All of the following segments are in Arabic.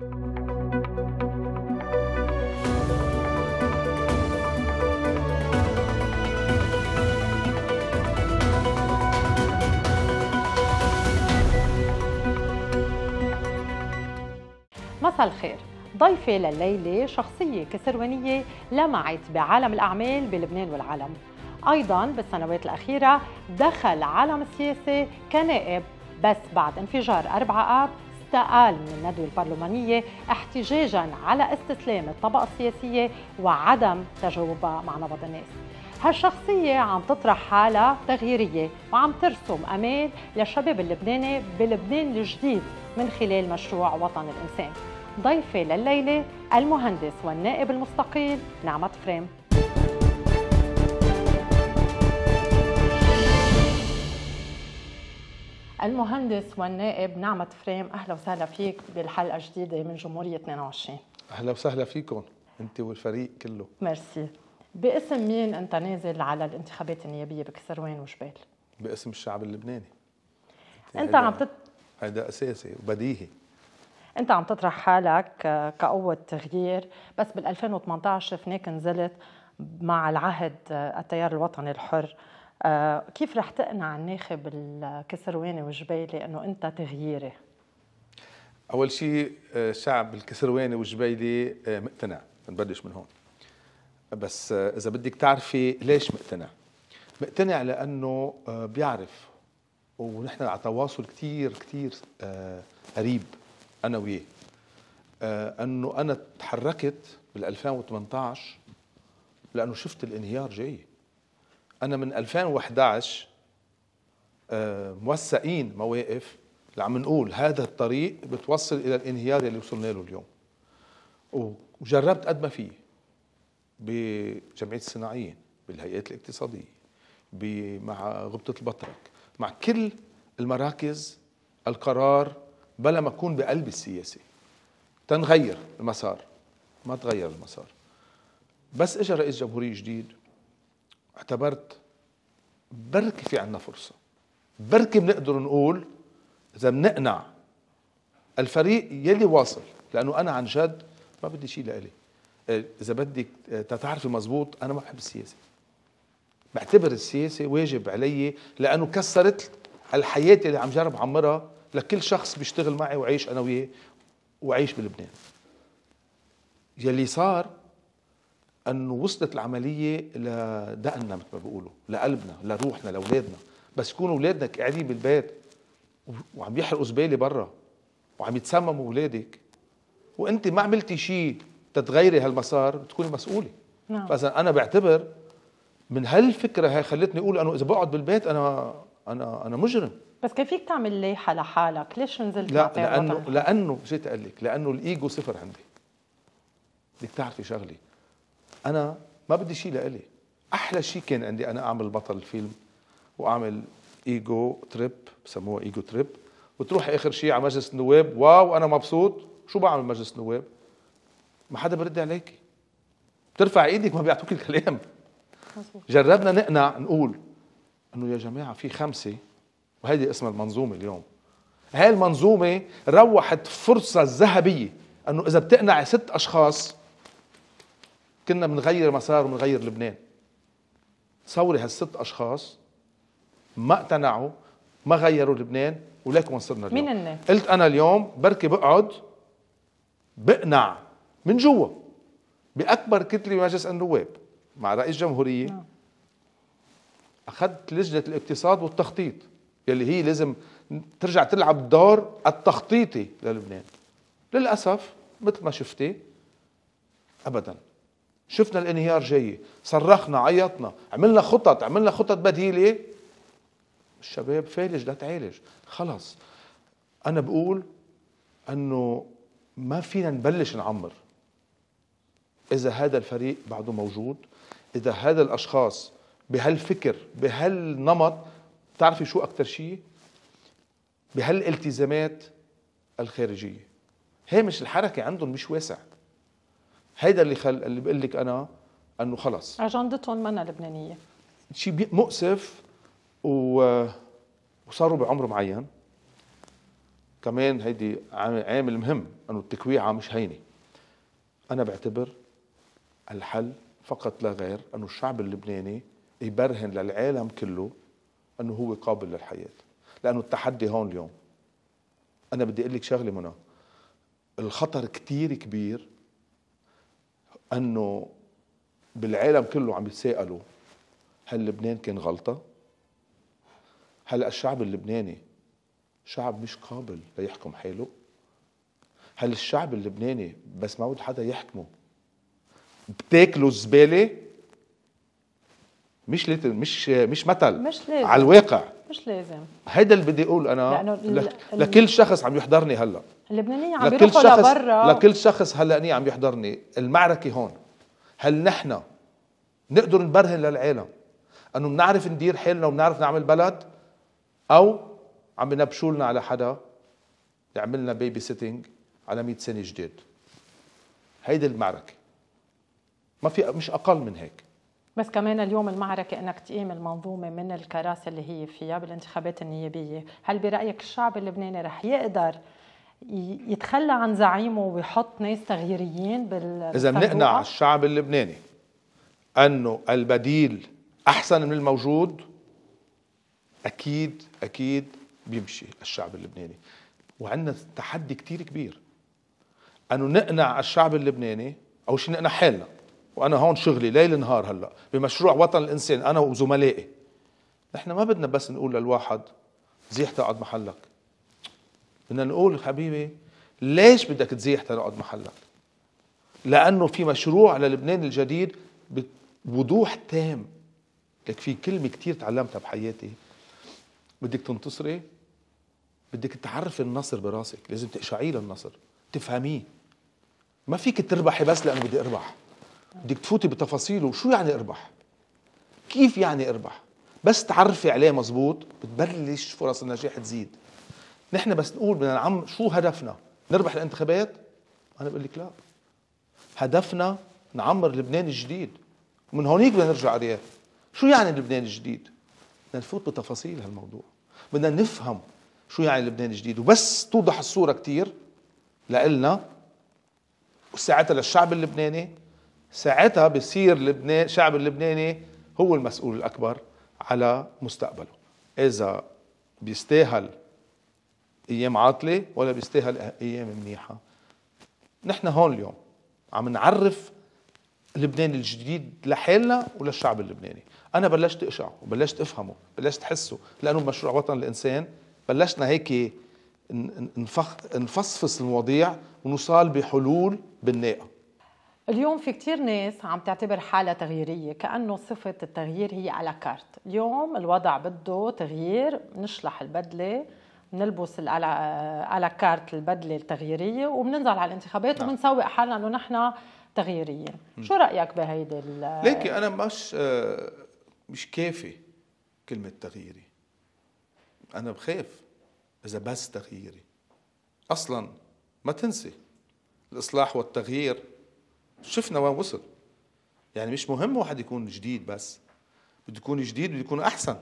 مساء الخير ضيفي لليلة شخصية كسروانية لمعت بعالم الأعمال بلبنان والعالم أيضا بالسنوات الأخيرة دخل عالم السياسة كنائب بس بعد انفجار أربعة آب استقال من الندوة البرلمانية احتجاجا على استسلام الطبقة السياسية وعدم تجاوبها مع نبض الناس هالشخصية عم تطرح حالة تغييرية وعم ترسم أمال للشباب اللبناني بلبنان الجديد من خلال مشروع وطن الإنسان ضيفي لليلة المهندس والنائب المستقيل نعمة فريم المهندس والنائب نعمة فريم أهلا وسهلا فيك بالحلقة الجديدة من جمهورية 22 أهلا وسهلا فيكم أنت والفريق كله ميرسي باسم مين أنت نازل على الانتخابات النيابية بكسروان وجبال؟ باسم الشعب اللبناني أنت عم تت... هذا أساسي وبديهي انت عم تطرح حالك آه، كقوة تغيير بس بال 2018 شفناك نزلت مع العهد آه، التيار الوطني الحر آه، كيف رح تقنع الناخب الكسرواني والجبيلي انه انت تغييري؟ اول شيء الشعب آه، الكسرواني والجبيلي آه، مقتنع نبلش من هون بس اذا بدك تعرفي ليش مقتنع مقتنع لانه بيعرف ونحن على تواصل كثير كثير قريب انا وياه انه انا تحركت بال 2018 لانه شفت الانهيار جاي أنا من 2011 آه، موثقين مواقف اللي عم نقول هذا الطريق بتوصل إلى الانهيار اللي وصلنا له اليوم وجربت قد ما فيه بجمعية الصناعيين بالهيئات الاقتصادية مع غبطة البطرك مع كل المراكز القرار بلا ما أكون بقلب السياسة تنغير المسار ما تغير المسار بس اجى رئيس جمهورية جديد اعتبرت بركي في عنا فرصة بركي بنقدر نقول إذا بنقنع الفريق يلي واصل لأنه أنا عن جد ما بدي شيء لإلي إذا بدك تتعرفي مزبوط أنا ما بحب السياسة بعتبر السياسة واجب علي لأنه كسرت الحياة اللي عم جرب عمرها لكل شخص بيشتغل معي وعيش أنا وياه وعيش بلبنان يلي صار انه وصلت العمليه لدقنا مثل ما بيقولوا لقلبنا لروحنا لاولادنا بس يكونوا اولادك قاعدين بالبيت وعم يحرقوا زباله برا وعم يتسمموا اولادك وانت ما عملتي شيء تتغيري هالمسار بتكوني مسؤوله نعم. فاذا انا بعتبر من هالفكره هاي خلتني اقول انه اذا بقعد بالبيت انا انا انا مجرم بس كيف فيك تعمل ليحه لحالك؟ ليش نزلت لا لانه لانه جيت اقول لك لانه الايجو صفر عندي بدك تعرفي شغله انا ما بدي شيء لإلي احلى شيء كان عندي انا اعمل بطل الفيلم واعمل ايجو تريب بسموها ايجو تريب وتروح اخر شيء على مجلس النواب واو انا مبسوط شو بعمل مجلس النواب ما حدا برد عليك بترفع ايدك ما بيعطوك الكلام جربنا نقنع نقول انه يا جماعه في خمسه وهيدي اسمها المنظومه اليوم هاي المنظومه روحت فرصه ذهبيه انه اذا بتقنع ست اشخاص كنا بنغير مسار وبنغير لبنان تصوري هالست اشخاص ما اقتنعوا ما غيروا لبنان ولكن وصلنا اليوم مين الناس؟ قلت انا اليوم بركي بقعد بقنع من جوا باكبر كتله بمجلس النواب مع رئيس جمهوريه نعم. اخذت لجنه الاقتصاد والتخطيط يلي هي لازم ترجع تلعب الدور التخطيطي للبنان للاسف مثل ما شفتي ابدا شفنا الانهيار جاي صرخنا عيطنا عملنا خطط عملنا خطط بديله الشباب فالج لا تعالج خلص انا بقول انه ما فينا نبلش نعمر اذا هذا الفريق بعده موجود اذا هذا الاشخاص بهالفكر بهالنمط بتعرفي شو اكثر شيء بهالالتزامات الخارجيه هامش الحركه عندهم مش واسع هيدا اللي خل... اللي بقول لك انا انه خلص اجندتهم منا لبنانيه شيء مؤسف و... وصاروا بعمر معين كمان هيدي عامل مهم انه التكويعه مش هينه انا بعتبر الحل فقط لا غير انه الشعب اللبناني يبرهن للعالم كله انه هو قابل للحياه لانه التحدي هون اليوم انا بدي اقول لك شغله منى الخطر كتير كبير انه بالعالم كله عم يتساءلوا هل لبنان كان غلطه؟ هلا الشعب اللبناني شعب مش قابل ليحكم حاله؟ هل الشعب اللبناني بس ما بده حدا يحكمه بتاكلوا الزباله مش مش مش مثل مش على الواقع مش لازم هيدا اللي بدي اقول انا لأنه لكل شخص عم يحضرني هلا اللبنانيه عم يروحوا لبرا لكل شخص هلا عم يحضرني المعركه هون هل نحن نقدر نبرهن للعالم انه بنعرف ندير حالنا وبنعرف نعمل بلد او عم بنبشوا لنا على حدا يعمل لنا بيبي سيتنج على 100 سنه جديد هيدي المعركه ما في مش اقل من هيك بس كمان اليوم المعركة انك تقيم المنظومة من الكراسي اللي هي فيها بالانتخابات النيابية، هل برأيك الشعب اللبناني رح يقدر يتخلى عن زعيمه ويحط ناس تغييريين بال إذا بنقنع الشعب اللبناني أنه البديل أحسن من الموجود أكيد أكيد بيمشي الشعب اللبناني وعندنا تحدي كتير كبير أنه نقنع الشعب اللبناني أو شيء نقنع حالنا وانا هون شغلي ليل نهار هلا بمشروع وطن الانسان انا وزملائي نحن ما بدنا بس نقول للواحد زيح تقعد محلك بدنا نقول حبيبي ليش بدك تزيح تقعد محلك لانه في مشروع للبنان الجديد بوضوح تام لك في كلمه كثير تعلمتها بحياتي بدك تنتصري بدك تعرفي النصر براسك لازم تقشعيه للنصر تفهميه ما فيك تربحي بس لانه بدي اربح بدك تفوتي بتفاصيله شو يعني اربح كيف يعني اربح بس تعرفي عليه مزبوط بتبلش فرص النجاح تزيد نحن بس نقول بدنا نعم شو هدفنا نربح الانتخابات انا بقول لك لا هدفنا نعمر لبنان الجديد من هونيك بدنا نرجع ارياف شو يعني لبنان الجديد بدنا نفوت بتفاصيل هالموضوع بدنا نفهم شو يعني لبنان الجديد وبس توضح الصوره كثير لإلنا وساعتها للشعب اللبناني ساعتها بصير لبنان الشعب اللبناني هو المسؤول الأكبر على مستقبله إذا بيستاهل أيام عاطلة ولا بيستاهل أيام منيحة نحن هون اليوم عم نعرف لبنان الجديد لحالنا وللشعب اللبناني أنا بلشت أقشعه وبلشت أفهمه بلشت أحسه لأنه مشروع وطن الإنسان بلشنا هيك نفخ نفصفص المواضيع ونوصل بحلول بناءه اليوم في كتير ناس عم تعتبر حالها تغييرية كأنه صفة التغيير هي على كارت اليوم الوضع بده تغيير نشلح البدلة بنلبس على كارت البدلة التغييرية وبننزل على الانتخابات نعم. وبنسوق حالنا انه نحن تغييريين م. شو رأيك بهيدي ليكي أنا مش آه، مش كافي كلمة تغييري أنا بخاف إذا بس تغييري أصلا ما تنسي الإصلاح والتغيير شفنا وين وصل يعني مش مهم واحد يكون جديد بس بده يكون جديد بده يكون احسن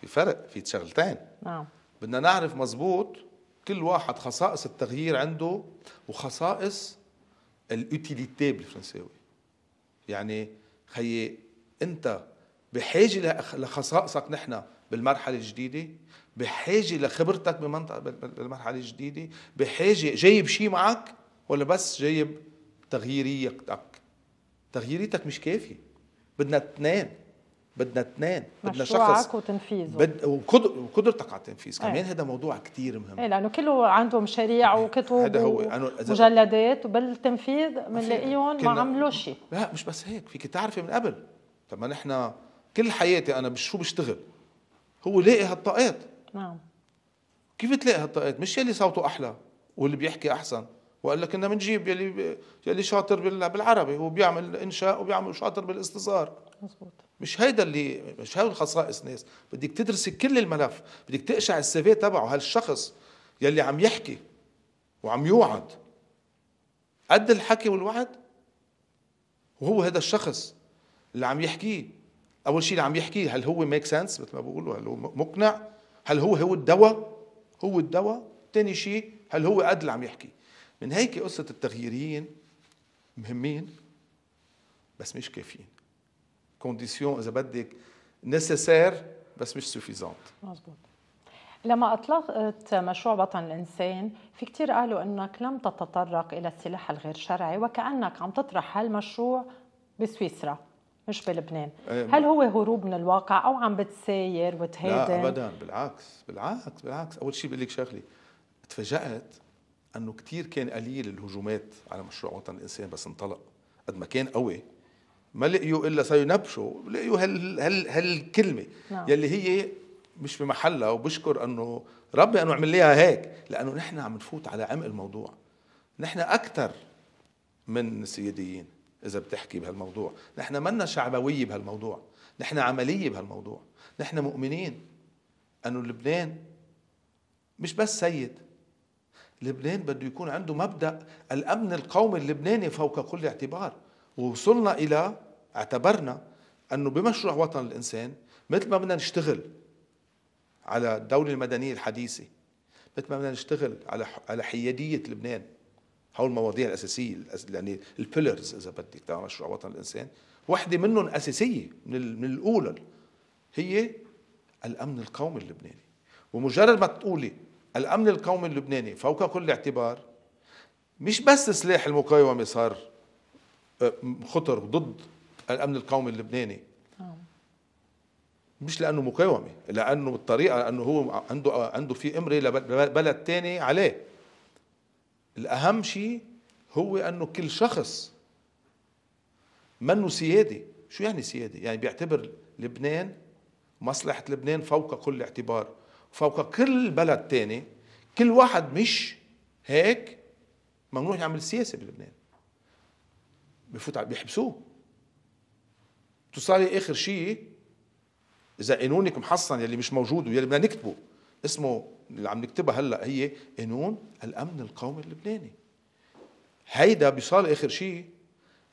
في فرق في شغلتين نعم بدنا نعرف مزبوط كل واحد خصائص التغيير عنده وخصائص الاوتيليتي بالفرنساوي يعني خيي انت بحاجه لخصائصك نحن بالمرحله الجديده بحاجه لخبرتك بمنطقه بالمرحله الجديده بحاجه جايب شيء معك ولا بس جايب تغييريتك تغييريتك مش كافية بدنا اثنين بدنا اثنين بدنا شخص وتنفيذه بد... وقدرتك على التنفيذ إيه. كمان هذا موضوع كثير مهم ايه لانه كله عنده مشاريع إيه. وكتب هذا هو مجلدات وبالتنفيذ بنلاقيهم كنا... ما عملوا شيء لا مش بس هيك فيك تعرفي من قبل طب ما نحن كل حياتي انا شو بشتغل هو لاقي هالطاقات نعم كيف تلاقي هالطاقات مش يلي صوته احلى واللي بيحكي احسن وقال لك كنا بنجيب يلي يلي شاطر بالعربي هو بيعمل انشاء وبيعمل شاطر بالاستثار مزبوط. مش هيدا اللي مش هول خصائص ناس بدك تدرسي كل الملف بدك تقشع السيفي تبعه هالشخص يلي عم يحكي وعم يوعد قد الحكي والوعد وهو هذا الشخص اللي عم يحكيه اول شيء اللي عم يحكيه هل هو ميك سنس مثل ما بقولوا هل هو مقنع هل هو هو الدواء هو الدواء ثاني شيء هل هو قد اللي عم يحكي من هيك قصة التغييريين مهمين بس مش كافيين كونديسيون إذا بدك نسيسير بس مش سوفيزونت مزبوط لما أطلقت مشروع وطن الإنسان في كتير قالوا أنك لم تتطرق إلى السلاح الغير شرعي وكأنك عم تطرح هالمشروع بسويسرا مش بلبنان هل هو هروب من الواقع أو عم بتساير وتهادن؟ لا أبدا بالعكس بالعكس بالعكس أول شيء بقول لك شغلة تفاجأت انه كتير كان قليل الهجومات على مشروع وطن الانسان بس انطلق قد ما كان قوي ما لقيوا الا سينبشوا لقيوا هال هال هالكلمه نعم. يلي هي مش بمحلها وبشكر انه ربي انه عمل ليها هيك لانه نحن عم نفوت على عمق الموضوع نحن اكثر من سياديين اذا بتحكي بهالموضوع نحن منا شعبويه بهالموضوع نحن عمليه بهالموضوع نحن مؤمنين انه لبنان مش بس سيد لبنان بده يكون عنده مبدا الامن القومي اللبناني فوق كل اعتبار ووصلنا الى اعتبرنا انه بمشروع وطن الانسان مثل ما بدنا نشتغل على الدوله المدنيه الحديثه مثل ما بدنا نشتغل على على حياديه لبنان هول المواضيع الاساسيه يعني البيلرز اذا بدك تبع مشروع وطن الانسان وحده منهم اساسيه من, من الاولى هي الامن القومي اللبناني ومجرد ما تقولي الأمن القومي اللبناني فوق كل اعتبار مش بس سلاح المقاومة صار آه، خطر ضد الأمن القومي اللبناني مش لأنه مقاومة لأنه بالطريقة لأنه هو عنده عنده في إمرة لبلد تاني عليه الأهم شيء هو أنه كل شخص منه سيادي شو يعني سيادي؟ يعني بيعتبر لبنان مصلحة لبنان فوق كل اعتبار فوق كل بلد تاني كل واحد مش هيك ممنوع يعمل سياسه بلبنان بفوت بيحبسوه تصاري اخر شيء اذا قانونك محصن يلي مش موجود ويلي بدنا نكتبه اسمه اللي عم نكتبها هلا هي قانون الامن القومي اللبناني هيدا بيصال اخر شيء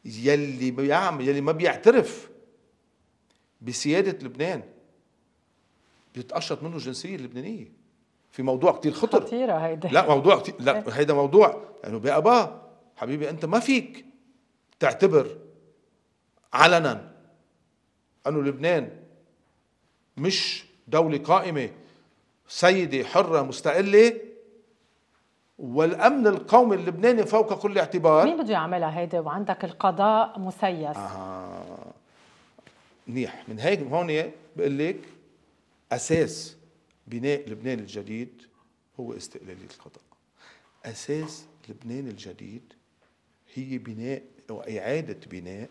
يلي بيعمل يلي ما بيعترف بسياده لبنان بيتقشط منه الجنسيه اللبنانيه في موضوع كتير خطر خطيره هيدا لا موضوع كتير لا إيه. هيدا موضوع يعني بابا حبيبي انت ما فيك تعتبر علنا انه لبنان مش دوله قائمه سيده حره مستقله والامن القومي اللبناني فوق كل اعتبار مين بده يعملها هيدي وعندك القضاء مسيس آه. منيح من هيك هون بقول لك أساس بناء لبنان الجديد هو استقلالية القضاء أساس لبنان الجديد هي بناء وإعادة بناء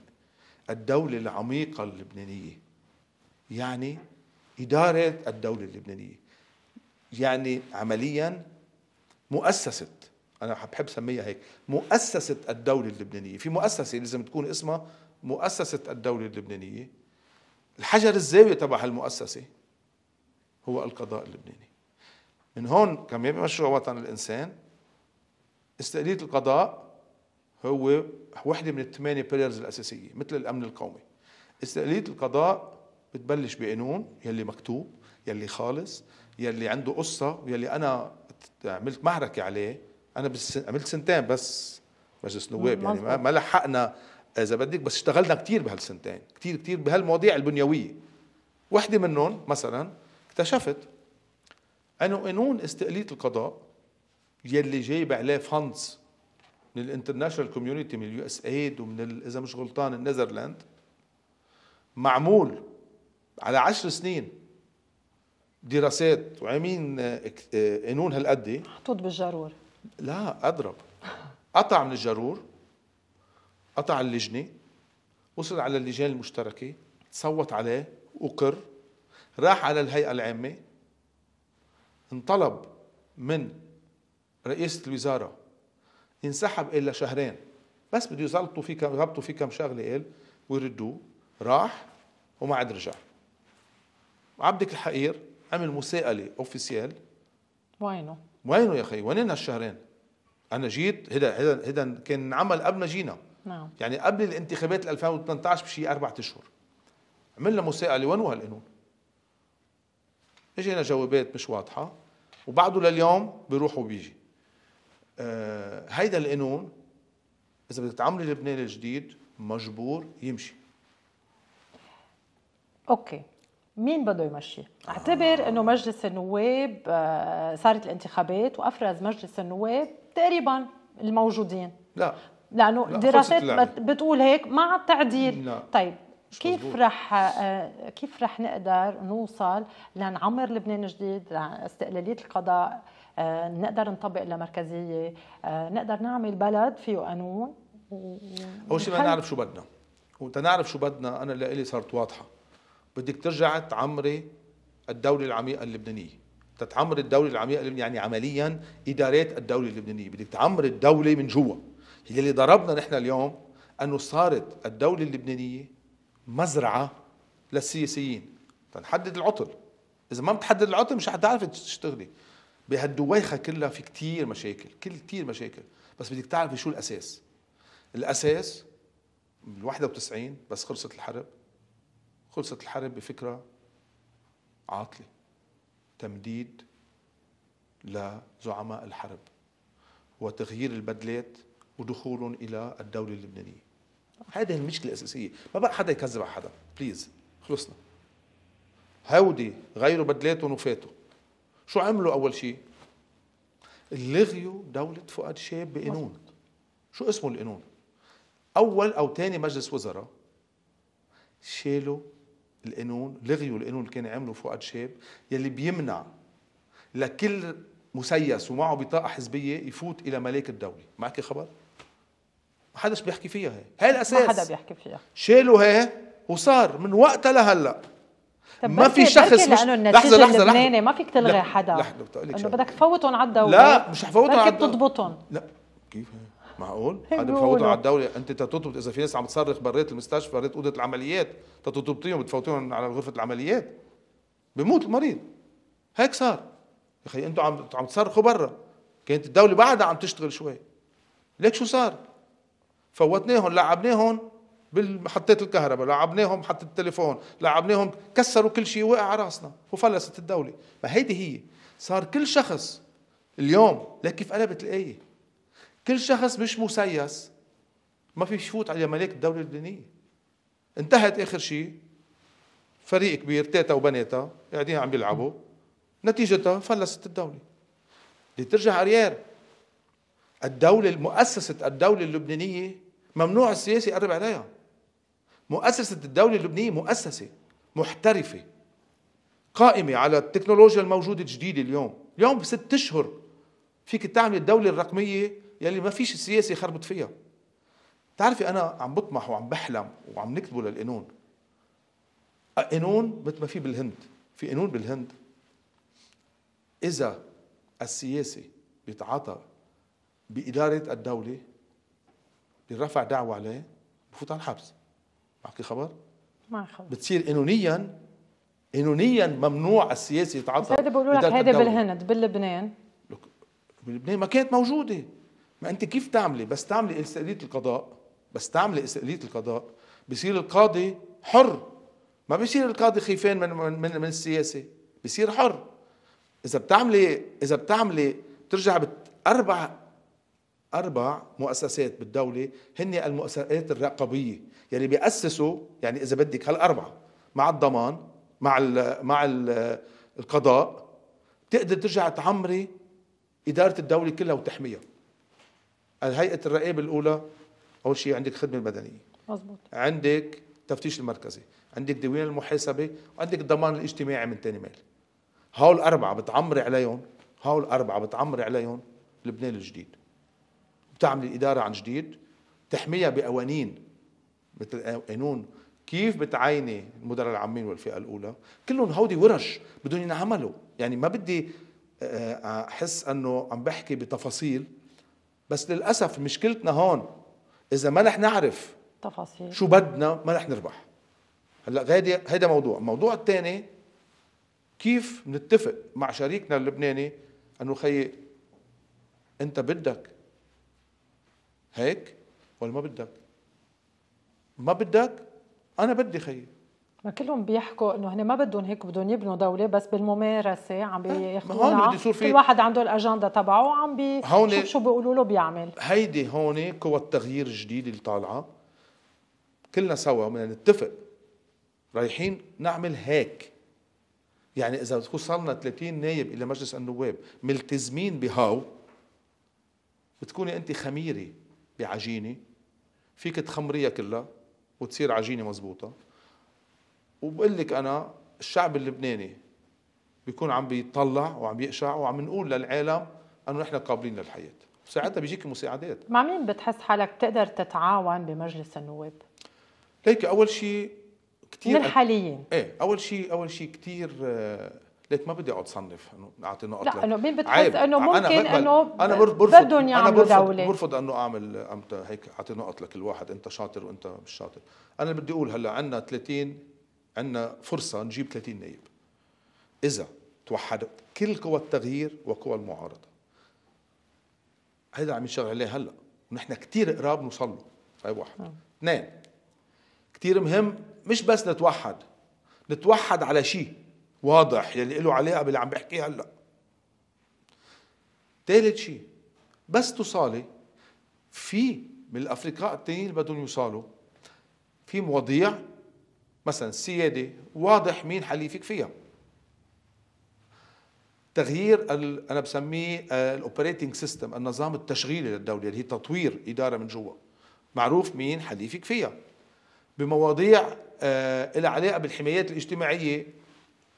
الدولة العميقة اللبنانية يعني إدارة الدولة اللبنانية يعني عمليا مؤسسة أنا بحب سميها هيك مؤسسة الدولة اللبنانية في مؤسسة لازم تكون اسمها مؤسسة الدولة اللبنانية الحجر الزاوية تبع هالمؤسسة هو القضاء اللبناني من هون كم يبقى مشروع وطن الإنسان استقلالية القضاء هو وحدة من الثمانية بيلرز الأساسية مثل الأمن القومي استقلالية القضاء بتبلش بقانون يلي مكتوب يلي خالص يلي عنده قصة يلي أنا عملت معركة عليه أنا بس عملت سنتين بس مجلس نواب يعني ما, ما لحقنا إذا بدك بس اشتغلنا كثير بهالسنتين كثير كثير بهالمواضيع البنيوية وحدة منهم مثلا اكتشفت انه قانون استقلاليه القضاء يلي جايب عليه فاندز من الانترناشونال كوميونيتي من اليو اس ايد ومن اذا مش غلطان النذرلاند معمول على عشر سنين دراسات وعاملين آه، آه، قانون هالقد محطوط بالجرور لا اضرب قطع من الجرور قطع اللجنه وصل على اللجان المشتركه تصوت عليه وقر راح على الهيئة العامة انطلب من رئيسة الوزارة انسحب إلا شهرين بس بده يزلطوا فيه كم يغبطوا فيه كم شغلة قال ويردوه راح وما عاد رجع عبدك الحقير عمل مساءلة اوفيسيال وينه؟ وينه يا اخي؟ وين الشهرين؟ انا جيت هدا هدا هدا كان عمل قبل ما جينا نعم يعني قبل الانتخابات 2018 بشي اربع اشهر عملنا مساءله وينه هالقانون؟ اجينا جوابات مش واضحه وبعده لليوم بيروح وبيجي آه هيدا القانون اذا بدك تعملي لبنان الجديد مجبور يمشي اوكي مين بده يمشي؟ اعتبر انه مجلس النواب آه، صارت الانتخابات وافرز مجلس النواب تقريبا الموجودين لا لانه لا دراسات بتقول هيك مع التعديل لا. طيب كيف رح آه، كيف رح نقدر نوصل لنعمر لبنان جديد لاستقلاليه القضاء آه، نقدر نطبق لمركزيه آه، نقدر نعمل بلد فيه قانون اول شيء بدنا نعرف شو بدنا وتنعرف شو بدنا انا لإلي صارت واضحه بدك ترجع تعمري الدوله العميقه اللبنانيه تتعمر الدوله العميقه يعني عمليا ادارات الدوله اللبنانيه بدك تعمر الدوله من جوا اللي ضربنا نحن اليوم انه صارت الدوله اللبنانيه مزرعه للسياسيين تنحدد العطل اذا ما بتحدد العطل مش حتعرف تشتغلي بهالدويخه كلها في كتير مشاكل كل كتير مشاكل بس بدك تعرفي شو الاساس الاساس من 91 بس خلصت الحرب خلصت الحرب بفكره عاطله تمديد لزعماء الحرب وتغيير البدلات ودخول الى الدوله اللبنانيه هذه المشكله الاساسيه ما بقى حدا يكذب على حدا بليز خلصنا هودي غيروا بدلاتهم وفاتوا شو عملوا اول شيء لغيوا دولة فؤاد شاب بقانون شو اسمه القانون اول او تاني مجلس وزراء شالوا القانون لغيوا القانون اللي كان عمله فؤاد شاب يلي بيمنع لكل مسيس ومعه بطاقه حزبيه يفوت الى ملاك الدوله معك خبر ما حدش بيحكي فيها هي هي الاساس ما حدا بيحكي فيها شالوا هي وصار من وقتها لهلا ما في شخص مش لحظه لحظه لحظه ما فيك تلغي حدا لحظه انه بدك تفوتهم على الدوله لا مش حفوتهم على الدوله تضبطهم لا كيف معقول؟ حدا بفوتهم على الدولة، أنت تضبط إذا في ناس عم تصرخ بريت المستشفى بريت أوضة العمليات، تضبطيهم بتفوتيهم على غرفة العمليات. بموت المريض. هيك صار. يا أخي أنتم عم عم تصرخوا برا. كانت الدولة بعدها عم تشتغل شوي. ليك شو صار؟ فوتناهم لعبناهم بمحطات الكهرباء لعبناهم محطة التليفون لعبناهم كسروا كل شيء وقع على راسنا وفلست الدولة فهيدي هي صار كل شخص اليوم لك كيف قلبت الآية كل شخص مش مسيس ما في يفوت على ملاك الدولة اللبنانية انتهت آخر شيء فريق كبير تاتا وبناتا قاعدين عم بيلعبوا نتيجتها فلست الدولة بدي ترجع أريار الدولة مؤسسة الدولة اللبنانية ممنوع السياسي يقرب عليها مؤسسة الدولة اللبنانية مؤسسة محترفة قائمة على التكنولوجيا الموجودة الجديدة اليوم اليوم بست أشهر فيك تعمل الدولة الرقمية يلي ما فيش السياسي يخربط فيها تعرفي أنا عم بطمح وعم بحلم وعم نكتبه للقانون قانون مثل ما في بالهند في قانون بالهند إذا السياسي بيتعاطى بإدارة الدولة رفع دعوه عليه بفوت على الحبس معك خبر؟ ما خبر بتصير قانونيا قانونيا ممنوع السياسي يتعاطى هذا بقولوا لك هذا بالهند بلبنان بلبنان ما كانت موجوده ما انت كيف تعملي بس تعملي استقلاليه القضاء بس تعملي استقلاليه القضاء بصير القاضي حر ما بصير القاضي خيفان من من من, من السياسه بصير حر اذا بتعملي اذا بتعملي بترجع بتأربع اربع مؤسسات بالدوله هن المؤسسات الرقابيه يلي يعني بياسسوا يعني اذا بدك هالاربعه مع الضمان مع الـ مع الـ القضاء بتقدر ترجع تعمري اداره الدوله كلها وتحميها الهيئه الرقابه الاولى اول شيء عندك خدمه المدنيه مزبوط. عندك تفتيش المركزي عندك ديوان المحاسبه وعندك الضمان الاجتماعي من تاني مال هول اربعه بتعمري عليهم هول اربعه بتعمري عليهم لبنان الجديد تعمل الإدارة عن جديد تحميها بقوانين مثل قانون كيف بتعيني المدراء العامين والفئة الأولى كلهم هودي ورش بدهم ينعملوا يعني ما بدي آه، آه، أحس أنه عم بحكي بتفاصيل بس للأسف مشكلتنا هون إذا ما رح نعرف تفاصيل شو بدنا ما رح نربح هلا غادي هيدا موضوع الموضوع الثاني كيف نتفق مع شريكنا اللبناني انه خيي انت بدك هيك ولا ما بدك ما بدك انا بدي خيي ما كلهم بيحكوا انه هن ما بدهم هيك بدهم يبنوا دوله بس بالممارسه عم إيه، بياخذوها كل واحد عنده الاجنده تبعه وعم بيشوف شو بيقولوا له بيعمل هيدي هون قوى التغيير الجديده اللي طالعه كلنا سوا بدنا نتفق رايحين نعمل هيك يعني اذا وصلنا 30 نايب الى مجلس النواب ملتزمين بهاو بتكوني انت خميره بعجينه فيك تخمريها كلها وتصير عجينه مزبوطه وبقول لك انا الشعب اللبناني بيكون عم بيطلع وعم بيقشع وعم نقول للعالم انه نحن قابلين للحياه ساعتها بيجيك مساعدات مع مين بتحس حالك تقدر تتعاون بمجلس النواب ليك اول شيء كثير من الحاليين ايه اول شيء اول شيء كثير آه، ليك ما بدي اقعد صنف انه اعطي نقط لا انه مين بتحس انه ممكن انه انا برفض بدهم يعملوا انا برفض, دولة. برفض انه اعمل امتى هيك اعطي نقط لكل واحد انت شاطر وانت مش شاطر انا بدي اقول هلا عندنا 30 عندنا فرصه نجيب 30 نائب اذا توحدت كل قوى التغيير وقوى المعارضه هيدا عم ينشتغل عليه هلا ونحن كثير قراب نوصل له هاي واحد آه. اثنين كثير مهم مش بس نتوحد نتوحد على شيء واضح يلي له علاقه باللي عم بحكيه هلا ثالث شيء بس توصالي في من الافرقاء التانيين اللي بدهم يوصلوا في مواضيع مثلا السياده واضح مين حليفك فيها تغيير انا بسميه آه، الاوبريتنج سيستم النظام التشغيلي للدوله اللي هي تطوير اداره من جوا معروف مين حليفك فيها بمواضيع آه، لها علاقه بالحمايات الاجتماعيه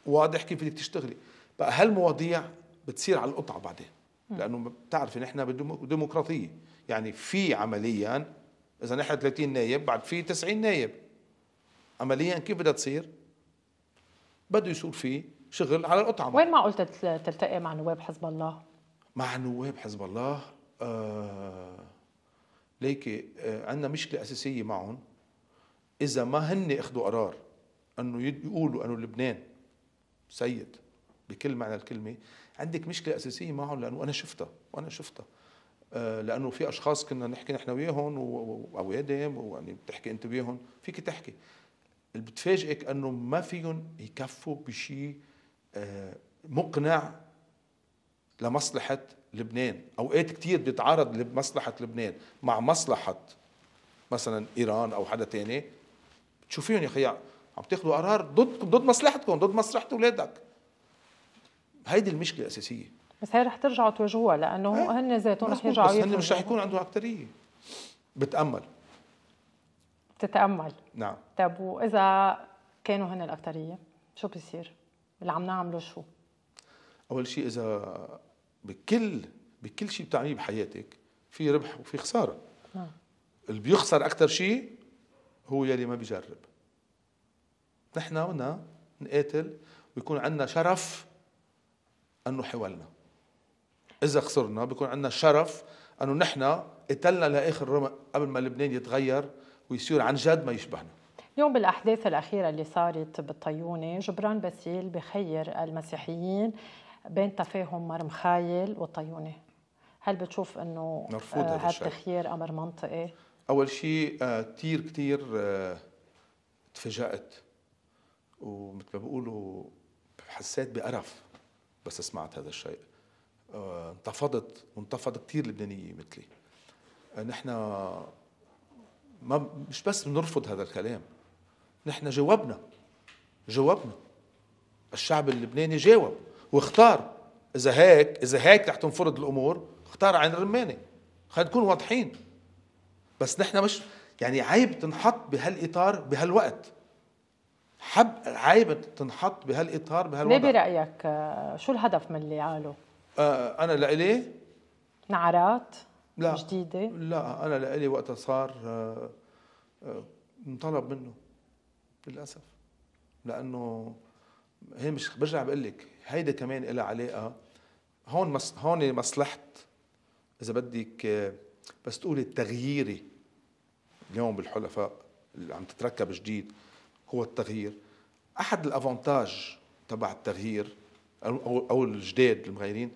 واضح كيف بدك تشتغلي بقى هالمواضيع بتصير على القطعه بعدين لانه بتعرف ان احنا بديمقراطيه يعني في عمليا اذا نحن 30 نايب بعد في 90 نايب عمليا كيف بدها تصير بده يصير في شغل على القطعه وين معقول تلتقي مع نواب حزب الله مع نواب حزب الله آه ليكي آه عندنا مشكله اساسيه معهم اذا ما هن اخذوا قرار انه يقولوا انه لبنان سيد بكل معنى الكلمه عندك مشكله اساسيه معه لانه انا شفتها وانا شفتها آه، لانه في اشخاص كنا نحكي نحن وياهم يدهم ويعني بتحكي انت وياهم فيك تحكي اللي بتفاجئك انه ما فيهم يكفوا بشيء آه، مقنع لمصلحه لبنان اوقات كثير بيتعارض لمصلحه لبنان مع مصلحه مثلا ايران او حدا تاني بتشوفيهم يا خيار عم تاخذوا قرار ضدكم ضد مصلحتكم ضد مصلحه اولادك هيدي المشكله الاساسيه بس هي رح ترجعوا تواجهوها لانه إيه؟ هن ذاتهم رح يرجعوا بس هن مش رح يكون عندهم اكثريه بتامل بتتامل نعم طيب واذا كانوا هن الاكثريه شو بيصير؟ اللي عم نعمله شو؟ اول شيء اذا بكل بكل شيء بتعمليه بحياتك في ربح وفي خساره نعم اللي بيخسر اكثر شيء هو يلي ما بيجرب نحن هنا نقاتل ويكون عندنا شرف أنه حولنا إذا خسرنا بيكون عندنا شرف أنه نحن قتلنا لآخر رمق قبل ما لبنان يتغير ويصير عن جد ما يشبهنا اليوم بالأحداث الأخيرة اللي صارت بالطيونة جبران باسيل بخير المسيحيين بين تفاهم مرم خايل والطيونة هل بتشوف أنه مرفوض آه، هذا التخيير أمر منطقي؟ أول شيء آه، كثير كثير آه، تفاجأت ومثل ما بيقولوا حسيت بقرف بس سمعت هذا الشيء آه، انتفضت وانتفض كثير لبنانيه مثلي نحن ما مش بس بنرفض هذا الكلام نحن جاوبنا جاوبنا الشعب اللبناني جاوب واختار اذا هيك اذا هيك رح تنفرض الامور اختار عين الرماني خلينا نكون واضحين بس نحن مش يعني عيب تنحط بهالاطار بهالوقت حب عيب تنحط بهالاطار بهالوضع ليه برايك آه، شو الهدف من اللي قاله؟ آه انا لإلي نعرات لا جديده لا انا لإلي وقتها صار آه آه انطلب منه للاسف لانه هي مش برجع بقول لك هيدا كمان لها علاقه هون مس هون مصلحه اذا بدك آه، بس تقولي التغييري اليوم بالحلفاء اللي عم تتركب جديد هو التغيير احد الافونتاج تبع التغيير او الجداد المغيرين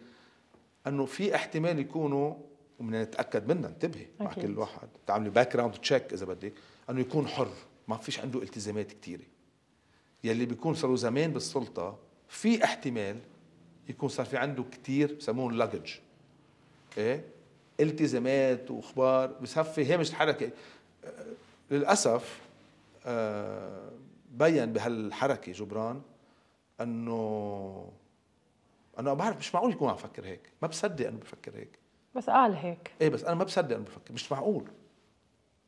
انه في احتمال يكونوا ومن نتاكد منها انتبهي مع كل واحد تعملي باك جراوند تشيك اذا بدك انه يكون حر ما فيش عنده التزامات كثيره يلي بيكون صار زمان بالسلطه في احتمال يكون صار في عنده كثير بسموهم لاجج ايه التزامات واخبار بصفي هامش الحركه أه، للاسف آه، بين بهالحركه جبران انه انه ما بعرف مش معقول يكون عم فكر هيك ما بصدق انه بفكر هيك بس قال هيك ايه بس انا ما بصدق انه بفكر مش معقول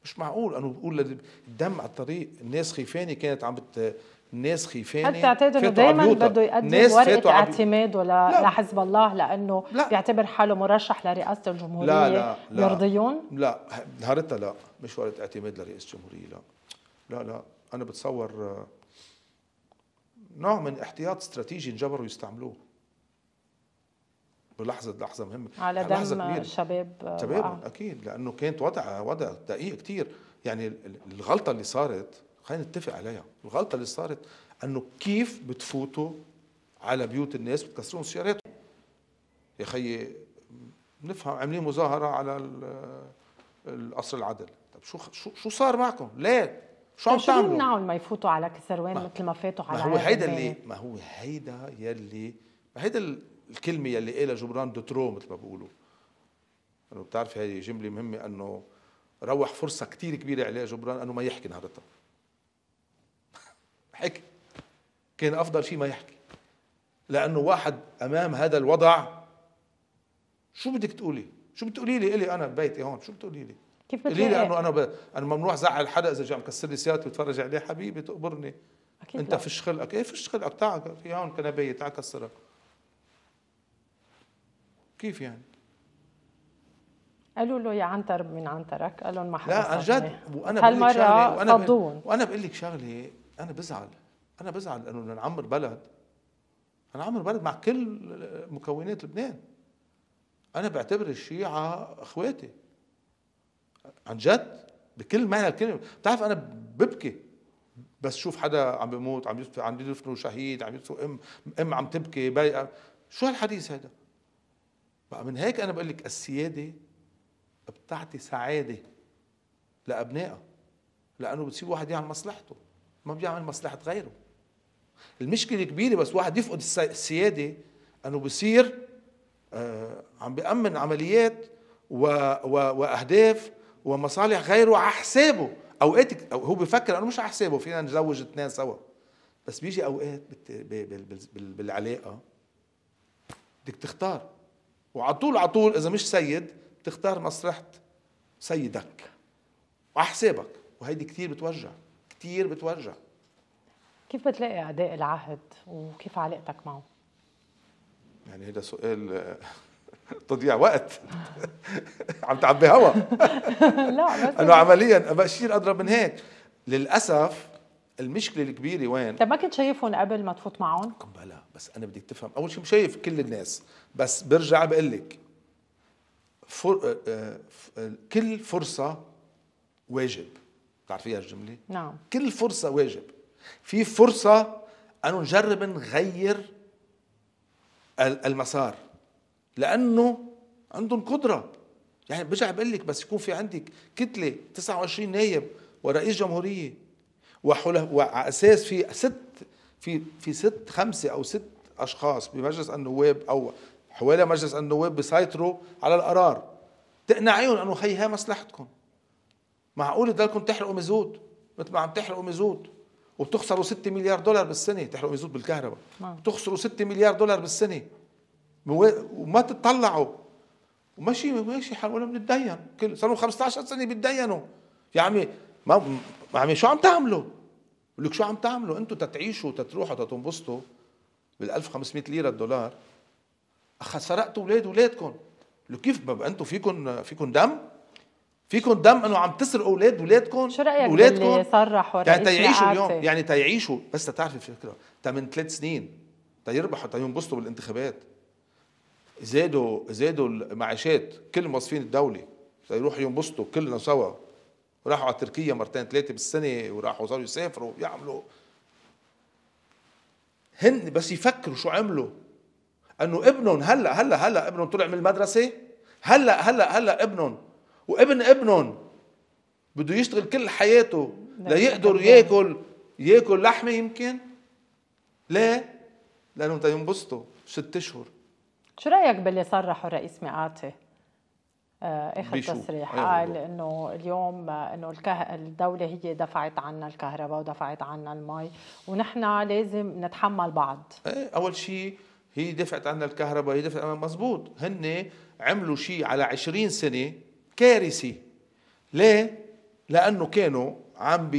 مش معقول انه بقول الدم على الطريق الناس خيفاني كانت عم بت الناس خيفانه هل بتعتقد انه دائما بده يقدم ورقه اعتماد ولا لا. لحزب الله لانه لا. بيعتبر حاله مرشح لرئاسه الجمهوريه لا لا لا يرضيون؟ لا نهارتها لا مش ورقه اعتماد لرئاسه الجمهوريه لا لا لا انا بتصور آه، نوع من احتياط استراتيجي انجبروا يستعملوه بلحظه لحظه مهمه على دم شباب تماما آه، اكيد لانه كانت وضع وضع دقيق كتير يعني الغلطه اللي صارت خلينا نتفق عليها الغلطه اللي صارت انه كيف بتفوتوا على بيوت الناس بتكسرون سياراتهم يا خيي بنفهم عاملين مظاهره على آه، القصر العدل طب شو شو صار معكم ليه شو عم تعملوا؟ شو بيمنعهم ما يفوتوا على كسروان مثل ما فاتوا على ما هو هيدا اللي ما هو هيدا يلي ما هيدا الكلمه يلي قالها جبران دوترو مثل ما بيقولوا انه بتعرفي هي جمله مهمه انه روح فرصه كثير كبيره عليها جبران انه ما يحكي نهارتها حكي كان افضل شيء ما يحكي لانه واحد امام هذا الوضع شو بدك تقولي شو بتقولي لي الي انا ببيتي هون شو بتقولي لي كيف ليه لانه انا ب... انا ممنوع زعل حدا اذا جاء مكسر لي سيارتي وتفرج عليه حبيبي تقبرني أكيد انت لا. فش خلقك ايه فش خلقك تعال في هون كنبيه تعال كسرك كيف يعني قالوا له يا عنتر من عنترك قال لهم ما لا عن جد وانا هالمره وانا فضون وانا بقول لك شغله انا بزعل انا بزعل لانه بدنا نعمر بلد انا عمر بلد مع كل مكونات لبنان انا بعتبر الشيعه اخواتي عن جد بكل معنى الكلمه بتعرف انا ببكي بس شوف حدا عم بموت عم يدفن عم يدفنوا شهيد عم يدفنوا ام ام عم تبكي بايقه شو هالحديث هذا بقى من هيك انا بقول لك السياده بتعطي سعاده لابنائها لانه بتصير واحد يعمل مصلحته ما بيعمل مصلحه غيره المشكله كبيره بس واحد يفقد السياده انه بصير آه، عم بامن عمليات و و واهداف ومصالح غيره حسابه اوقات أو هو بيفكر انه مش على حسابه فينا نزوج اثنين سوا بس بيجي اوقات بت... ب... بال... بال... بالعلاقه بدك تختار وعلى طول على طول اذا مش سيد بتختار مصلحه سيدك وعلى حسابك وهيدي كثير بتوجع كثير بتوجع كيف بتلاقي اعداء العهد وكيف علاقتك معه؟ يعني هذا سؤال تضييع وقت عم تعبي هوا لا بس انه عمليا بشير اضرب من هيك للاسف المشكله الكبيره وين طيب ما كنت شايفهم قبل ما تفوت معهم بلا بس انا بدك تفهم اول شيء مش شايف كل الناس بس برجع بقول لك فر... آه، آه، كل فرصه واجب بتعرفيها الجمله نعم كل فرصه واجب في فرصه انه نجرب نغير المسار لانه عندهم قدره يعني برجع بقول لك بس يكون في عندك كتله 29 نايب ورئيس جمهوريه وعلى اساس في ست في في ست خمسه او ست اشخاص بمجلس النواب او حوالي مجلس النواب بيسيطروا على القرار تقنعيهم انه هي هي مصلحتكم معقول تضلكم تحرقوا مزود مثل ما عم تحرقوا مزود وبتخسروا 6 مليار دولار بالسنه تحرقوا مزود بالكهرباء بتخسروا 6 مليار دولار بالسنه وما تطلعوا وماشي ماشي ولا بنتدين كل صار لهم 15 سنه بيتدينوا يا عمي ما عمي يعني شو عم تعملوا؟ بقول لك شو عم تعملوا؟ انتم تتعيشوا تتروحوا تتنبسطوا بال 1500 ليره الدولار سرقتوا اولاد اولادكم لو كيف انتم فيكم فيكم دم؟ فيكم دم انه عم تسرقوا اولاد اولادكم شو رايك اولادكم صرحوا يعني تيعيشوا اليوم يعني تيعيشوا بس تعرفي الفكره تا من ثلاث سنين تيربحوا تينبسطوا بالانتخابات زادوا زادوا المعاشات كل الموظفين الدولي يروحوا ينبسطوا كلنا سوا راحوا على تركيا مرتين ثلاثه بالسنه وراحوا صاروا يسافروا يعملوا هن بس يفكروا شو عملوا انه ابنهم هلا هلا هلا ابنهم طلع من المدرسه هلا هلا هلا ابنهم وابن ابنهم بده يشتغل كل حياته ليقدر ياكل ياكل لحمه يمكن ليه؟ لانه بده ينبسطوا ست اشهر شو رايك باللي صرحه رئيس مئاتي؟ آه، اخر تصريح أيوة، قال انه اليوم آه، انه الكه... الدوله هي دفعت عنا الكهرباء ودفعت عنا المي ونحن لازم نتحمل بعض ايه اول شيء هي دفعت عنا الكهرباء هي دفعت عنا مزبوط هن عملوا شيء على 20 سنه كارثي ليه؟ لانه كانوا عم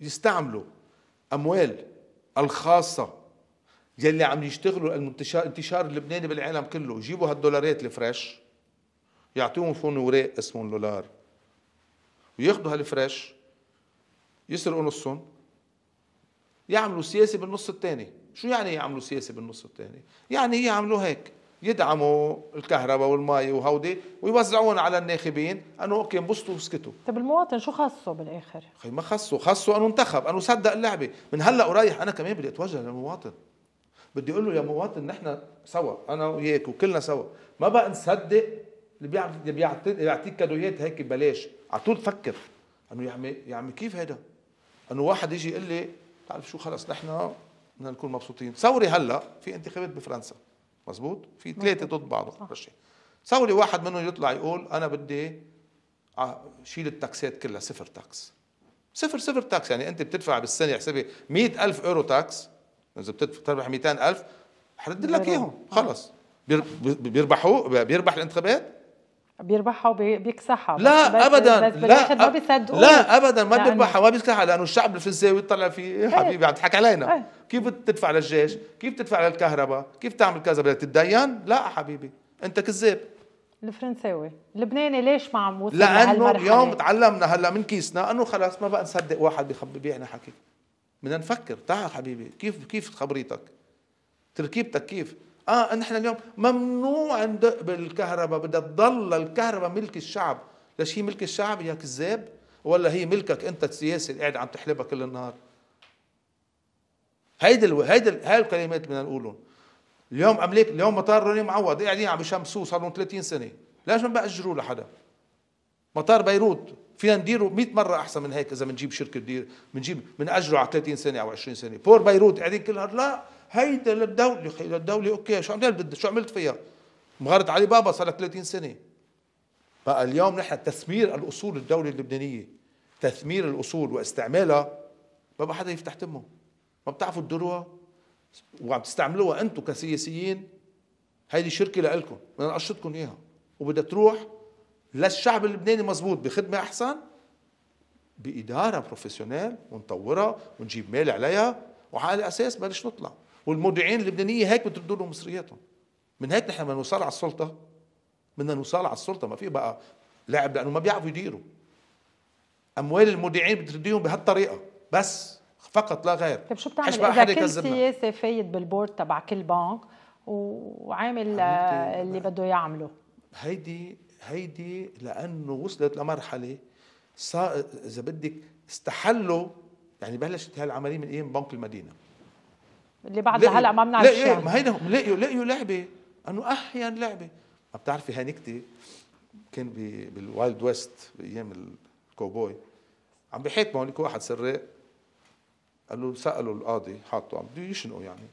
بيستعملوا اموال الخاصه يلي عم يشتغلوا الانتشار انتشار اللبناني بالعالم كله جيبوا هالدولارات الفريش يعطيهم فون وراق اسمهم دولار وياخذوا هالفريش يسرقوا نصهم يعملوا سياسه بالنص الثاني شو يعني يعملوا سياسه بالنص الثاني يعني يعملوا هيك يدعموا الكهرباء والمي وهودي ويوزعون على الناخبين انه اوكي انبسطوا واسكتوا طيب المواطن شو خصه بالاخر؟ خي ما خصه خصه انه انتخب انه صدق اللعبه من هلا ورايح انا كمان بدي اتوجه للمواطن بدي اقول له يا مواطن نحن سوا انا وياك وكلنا سوا ما بقى نصدق اللي اللي بيعطيك كادويات هيك ببلاش على طول فكر انه يا عمي يا عمي كيف هيدا؟ انه واحد يجي يقول لي بتعرف شو خلص نحن بدنا نكون مبسوطين ثوري هلا في انتخابات بفرنسا مزبوط في ثلاثه ضد بعضهم ماشي ثوري واحد منهم يطلع يقول انا بدي شيل التاكسات كلها صفر تاكس صفر صفر تاكس يعني انت بتدفع بالسنه حسابي 100000 اورو تاكس اذا بتربح 200000 حرد لك اياهم خلص بيربحوا بيربح الانتخابات بيربحها وبيكسحها لا ابدا لا ما بيصدقوا لا ابدا ما بيربحها ما بيكسحها لانه الشعب الفرنساوي طلع فيه إيه. حبيبي عم تضحك علينا ايه. كيف بتدفع للجيش كيف تدفع للكهرباء كيف تعمل كذا بدك تتدين لا حبيبي انت كذاب الفرنساوي اللبناني ليش ما عم وصل لانه اليوم تعلمنا هلا من كيسنا انه خلاص ما بقى نصدق واحد بيخبي بيعنا حكي بدنا نفكر تعال حبيبي كيف كيف خبريتك تركيبتك كيف اه نحن اليوم ممنوع ندق بالكهرباء بدها تضل الكهرباء ملك الشعب ليش هي ملك الشعب يا كذاب ولا هي ملكك انت السياسي اللي قاعد عم تحلبها كل النهار هيدي الو... هيدي ال... هاي الكلمات بدنا نقولهم اليوم امليك اليوم مطار روني معوض قاعدين عم يشمسوه صار لهم 30 سنه ليش ما بأجروه لحدا مطار بيروت فينا نديره 100 مرة أحسن من هيك إذا بنجيب شركة دير بنجيب بنأجره على 30 سنة أو 20 سنة بور بيروت قاعدين كل نهار لا هيدا للدولة للدولة أوكي شو عملت شو عملت فيها مغارة علي بابا صار لك 30 سنة بقى اليوم نحن تثمير الأصول الدولة اللبنانية تثمير الأصول واستعمالها ما بقى حدا يفتح تمه ما بتعرفوا تدروها وعم تستعملوها أنتم كسياسيين هيدي شركة لإلكم بدنا نقشطكم إياها وبدها تروح للشعب اللبناني مزبوط بخدمة أحسن بإدارة بروفيسيونيل ونطورها ونجيب مال عليها وعلى الأساس بلش نطلع والمودعين اللبنانية هيك بتردوا لهم مصرياتهم من هيك نحن بدنا نوصل على السلطة بدنا نوصل على السلطة ما في بقى لعب لأنه ما بيعرفوا يديروا أموال المودعين بترديهم بهالطريقة بس فقط لا غير طيب شو بتعمل اذا كل سياسي فايت بالبورد تبع كل بنك وعامل اللي بده يعمله هيدي هيدي لانه وصلت لمرحله صار اذا بدك استحلوا يعني بلشت هالعمليه من ايام بنك المدينه اللي بعد هلا ما بنعرف لا ما هيدا لقيوا لقيوا لعبه انه احيان لعبه ما بتعرفي هاي نكته كان بالوايلد ويست بايام الكوبوي عم بيحاكموا هونيك واحد سراق قال له سالوا القاضي حاطه عم بده يشنقه يعني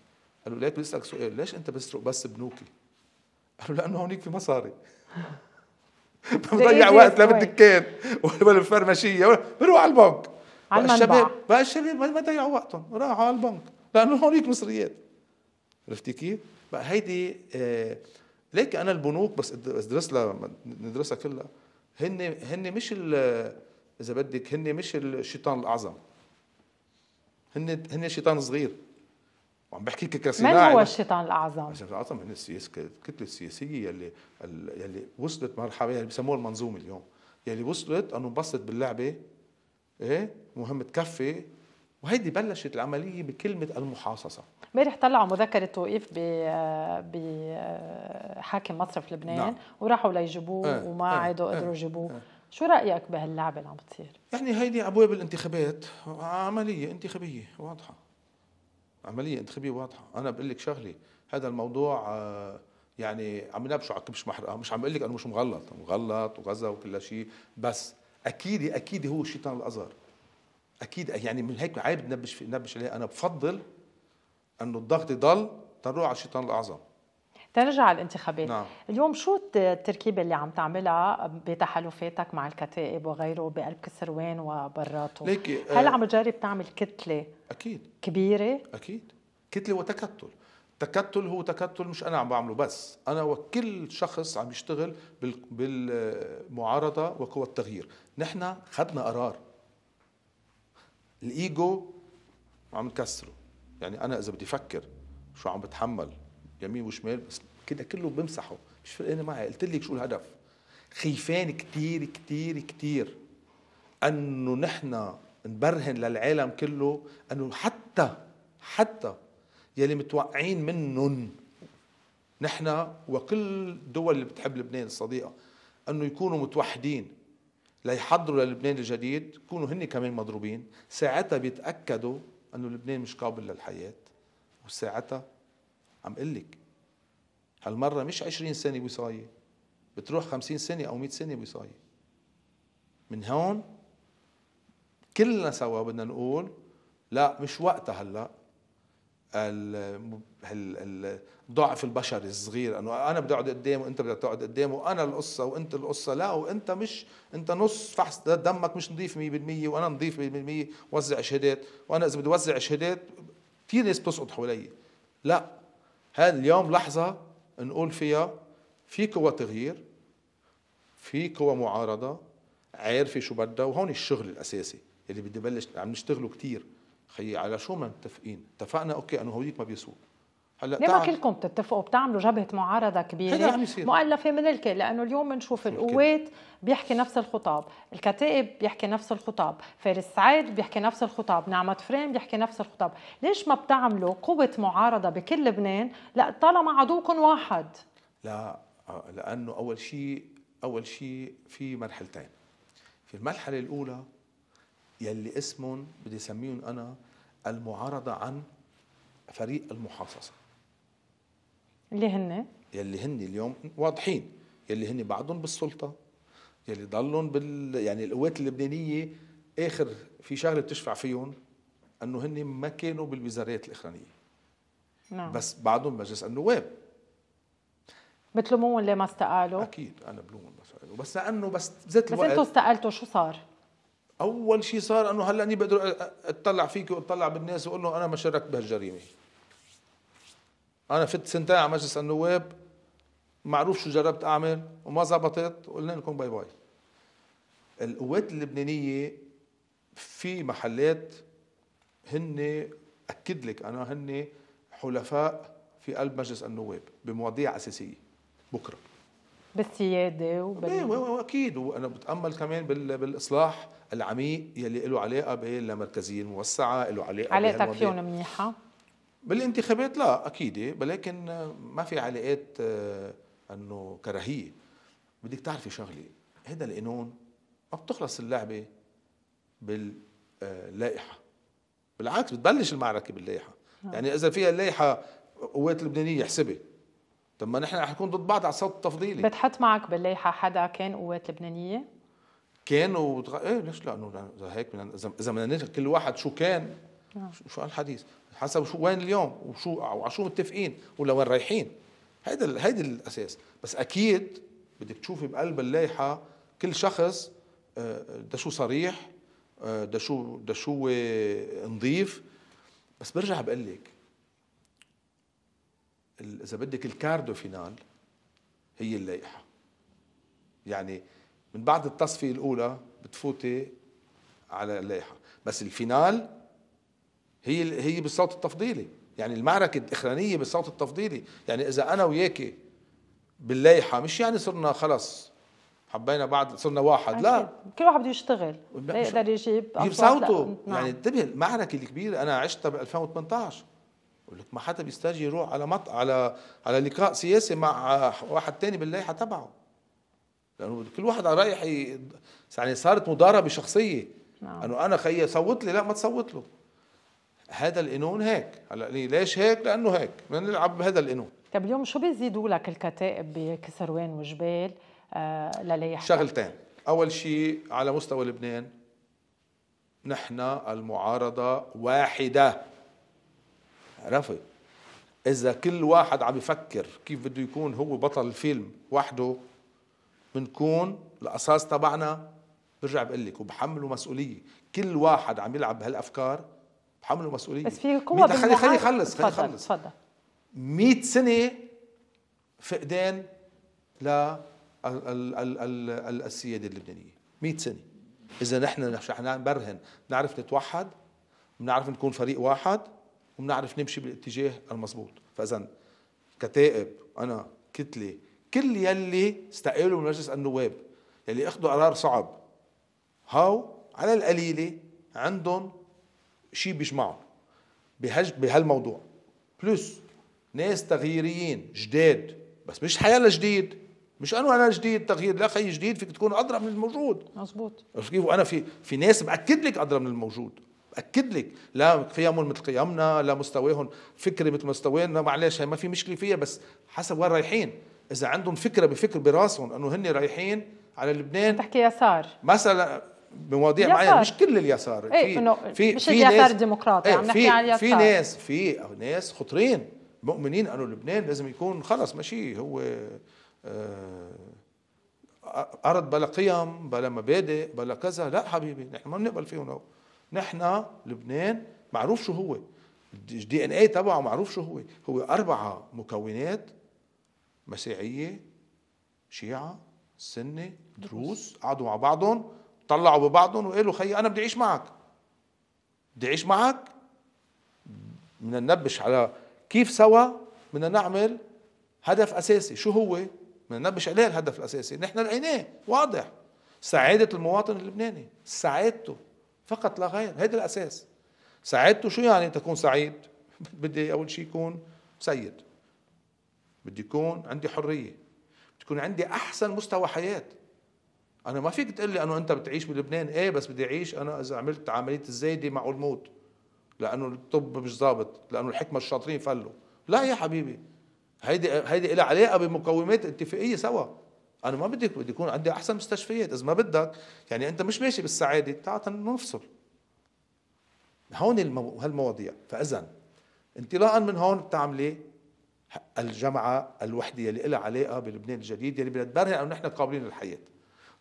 قال له ليك بيسالك سؤال ليش انت بتسرق بس بنوكي؟ قال له لانه هونيك في مصاري بضيع إيه وقت لا بالدكان ولا بالفرماشيه بروح على البنك على الشباب بقى الشباب ما ضيعوا وقتهم راحوا على البنك لانه هونيك مصريات عرفتي كيف؟ بقى هيدي آه ليك انا البنوك بس ادرس لها ندرسها كلها هن هن مش اذا بدك هن مش الشيطان الاعظم هن هن شيطان صغير وعم بحكي كصناعي من هو الشيطان الاعظم؟ الشيطان الاعظم من السياسه الكتله السياسيه يلي يلي وصلت مرحله يلي يعني بسموها المنظومه اليوم يلي وصلت انه انبسطت باللعبه ايه مهم تكفي وهيدي بلشت العمليه بكلمه المحاصصه امبارح طلعوا مذكره توقيف ب ب حاكم مصرف لبنان نعم. وراحوا ليجيبوه اه وما اه عادوا إيه، قدروا اه يجيبوه اه شو رايك بهاللعبه اللي عم بتصير؟ يعني هيدي ابواب الانتخابات عمليه انتخابيه واضحه عمليه انتخابيه واضحه انا بقول لك شغله هذا الموضوع آه، يعني عم ينبشوا على كبش محرقه مش عم بقول لك انه مش مغلط مغلط وغزه وكل شيء بس اكيد اكيد هو الشيطان الازهر اكيد يعني من هيك عيب نبش نبش عليه انا بفضل انه الضغط يضل تنروح على الشيطان الاعظم ترجع الانتخابات نعم. اليوم شو التركيبة اللي عم تعملها بتحالفاتك مع الكتائب وغيره بقلب كسروان وبراته ليكي هل آه، عم تجرب تعمل كتلة أكيد كبيرة أكيد كتلة وتكتل تكتل هو تكتل مش انا عم بعمله بس انا وكل شخص عم يشتغل بالمعارضه وقوى التغيير نحن خدنا قرار الايجو عم نكسره يعني انا اذا بدي افكر شو عم بتحمل يمين وشمال بس كده كله بمسحه مش فرقانه معي قلت لك شو الهدف خيفان كتير كتير كتير انه نحن نبرهن للعالم كله انه حتى حتى يلي متوقعين منهم نحن وكل الدول اللي بتحب لبنان الصديقه انه يكونوا متوحدين ليحضروا للبنان الجديد يكونوا هن كمان مضروبين ساعتها بيتاكدوا انه لبنان مش قابل للحياه وساعتها عم قلك لك هالمرة مش 20 سنة وصاية بتروح 50 سنة أو 100 سنة وصاية من هون كلنا سوا بدنا نقول لا مش وقتها هلا الضعف البشري الصغير انه انا بدي اقعد قدامه وانت بدك تقعد قدامه وانا القصه وانت القصه لا وانت مش انت نص فحص دمك مش نظيف 100% وانا نظيف 100% وزع شهادات وانا اذا بدي وزع شهادات كثير ناس بتسقط حولي لا هذا اليوم لحظة نقول فيها في قوى تغيير في قوى معارضة عارفة شو بدها وهون الشغل الأساسي اللي بدي بلش عم نشتغله كتير خيي على شو ما متفقين اتفقنا اوكي انه هويك ما بيسوق هلا نعم، ليه ما كلكم بتتفقوا بتعملوا جبهه معارضه كبيره مؤلفه من الكل لانه اليوم بنشوف القوات بيحكي نفس الخطاب الكتائب بيحكي نفس الخطاب فارس سعيد بيحكي نفس الخطاب نعمة فريم بيحكي نفس الخطاب ليش ما بتعملوا قوة معارضة بكل لبنان لا طالما عدوكم واحد لا آه، لأنه أول شيء أول شيء في مرحلتين في المرحلة الأولى يلي اسمهم بدي اسميهم أنا المعارضة عن فريق المحاصصة اللي هن يلي هن اليوم واضحين يلي هن بعضهم بالسلطه يلي ضلهم بال يعني القوات اللبنانيه اخر في شغله بتشفع فيهم انه هن ما كانوا بالوزارات الاخرانيه نعم بس بعضهم مجلس النواب بتلومون اللي ما استقالوا؟ اكيد انا بلومهم استقالوا بس لانه بس بذات الوقت بس انتم استقلتوا شو صار؟ اول شيء صار انه هلا اني بقدر اطلع فيك واطلع بالناس واقول لهم انا ما شاركت بهالجريمه انا فت سنتين على مجلس النواب معروف شو جربت اعمل وما زبطت قلنا لكم باي باي القوات اللبنانيه في محلات هن اكد لك انا هن حلفاء في قلب مجلس النواب بمواضيع اساسيه بكره بالسياده وبال إيه، اكيد وانا بتامل كمان بالاصلاح العميق يلي له علاقه بالمركزيه الموسعه له علاقه علاقتك فيهم منيحه بالانتخابات لا اكيد ولكن ما في علاقات آه، انه كراهيه بدك تعرفي شغله هذا القانون ما بتخلص اللعبه باللائحه آه، بالعكس بتبلش المعركه باللائحه آه. يعني اذا فيها اللائحه قوات لبنانيه احسبي طب ما نحن رح نكون ضد بعض على الصوت التفضيلي بتحط معك باللائحه حدا كان قوات لبنانيه؟ كان وتغ... ايه ليش لا اذا هيك اذا بدنا كل واحد شو كان شو هالحديث؟ حسب شو وين اليوم وشو او على شو متفقين ولا وين رايحين هيدا هيدا الاساس بس اكيد بدك تشوفي بقلب اللايحه كل شخص آه، ده شو صريح آه، ده شو ده شو آه، نظيف بس برجع بقول لك اذا بدك الكاردو فينال هي اللائحه يعني من بعد التصفيه الاولى بتفوتي على اللائحه بس الفينال هي هي بالصوت التفضيلي يعني المعركة الإخرانية بالصوت التفضيلي يعني إذا أنا وياك باللايحة مش يعني صرنا خلص حبينا بعض صرنا واحد لا كل واحد بده يشتغل يقدر يجيب يجيب صوته يعني نعم. يعني انتبه المعركة الكبيرة أنا عشتها ب 2018 بقول لك ما حدا بيستاجي يروح على مط... على على لقاء سياسي مع واحد تاني باللايحة تبعه لأنه كل واحد رايح ي... يعني صارت مضاربة شخصية نعم. أنه أنا خيي صوت لي لا ما تصوت له هذا القانون هيك هلا ليش هيك لانه هيك بدنا نلعب بهذا القانون طيب اليوم شو بيزيدوا لك الكتائب بكسروان وجبال آه، لليحة شغلتين اول شيء على مستوى لبنان نحن المعارضه واحده عرفت اذا كل واحد عم يفكر كيف بده يكون هو بطل الفيلم وحده بنكون الاساس تبعنا برجع بقول لك وبحمله مسؤوليه كل واحد عم يلعب بهالافكار بحمل المسؤوليه بس في قوه خلي خلي خلص خلي خلص تفضل 100 سنه فقدان ل السياده اللبنانيه 100 سنه اذا نحن رح نبرهن بنعرف نتوحد بنعرف نكون فريق واحد وبنعرف نمشي بالاتجاه المضبوط فاذا كتائب انا كتله كل يلي استقالوا من مجلس النواب يلي اخذوا قرار صعب هاو على القليله عندهم شيء بيجمعهم بهالموضوع بلس ناس تغييريين جداد بس مش حيلا جديد مش انه انا جديد تغيير لا خي جديد فيك تكون اضرب من الموجود مزبوط كيف وانا في في ناس باكد لك اضرب من الموجود باكد لك لا قيمهم مثل قيمنا لا مستواهم فكري مثل مستوانا معلش ما في مشكله فيها بس حسب وين رايحين اذا عندهم فكره بفكر براسهم انه هن رايحين على لبنان تحكي يسار مثلا بمواضيع معينه مش كل اليسار ايه في في مش في اليسار الديمقراطي ايه عم نحكي عن اليسار في ناس في ناس خطرين مؤمنين انه لبنان لازم يكون خلص ماشي هو آه ارض بلا قيم بلا مبادئ بلا كذا لا حبيبي نحن ما بنقبل فيهم نحن لبنان معروف شو هو الدي ان اي تبعه معروف شو هو هو اربعه مكونات مسيحيه شيعه سنه دروس قعدوا مع بعضهم طلعوا ببعضهم وقالوا خي انا بدي اعيش معك بدي اعيش معك بدنا ننبش على كيف سوا بدنا نعمل هدف اساسي شو هو بدنا ننبش عليه الهدف الاساسي نحن لقيناه واضح سعاده المواطن اللبناني سعادته فقط لا غير هذا الاساس سعادته شو يعني تكون سعيد بدي اول شيء يكون سيد بدي يكون عندي حريه بدي يكون عندي احسن مستوى حياه انا ما فيك تقول لي انه انت بتعيش بلبنان ايه بس بدي اعيش انا اذا عملت عمليه الزايده معقول موت لانه الطب مش ظابط لانه الحكمه الشاطرين فلوا لا يا حبيبي هيدي هيدي لها علاقه بمقومات اتفاقيه سوا انا ما بدي بدي يكون عندي احسن مستشفيات اذا ما بدك يعني انت مش ماشي بالسعاده تعال نفصل هون المو... هالمواضيع فاذا انطلاقا من هون بتعملي الجمعه الوحده يلي لها علاقه بلبنان الجديد يلي بدها تبرهن انه نحن قابلين للحياه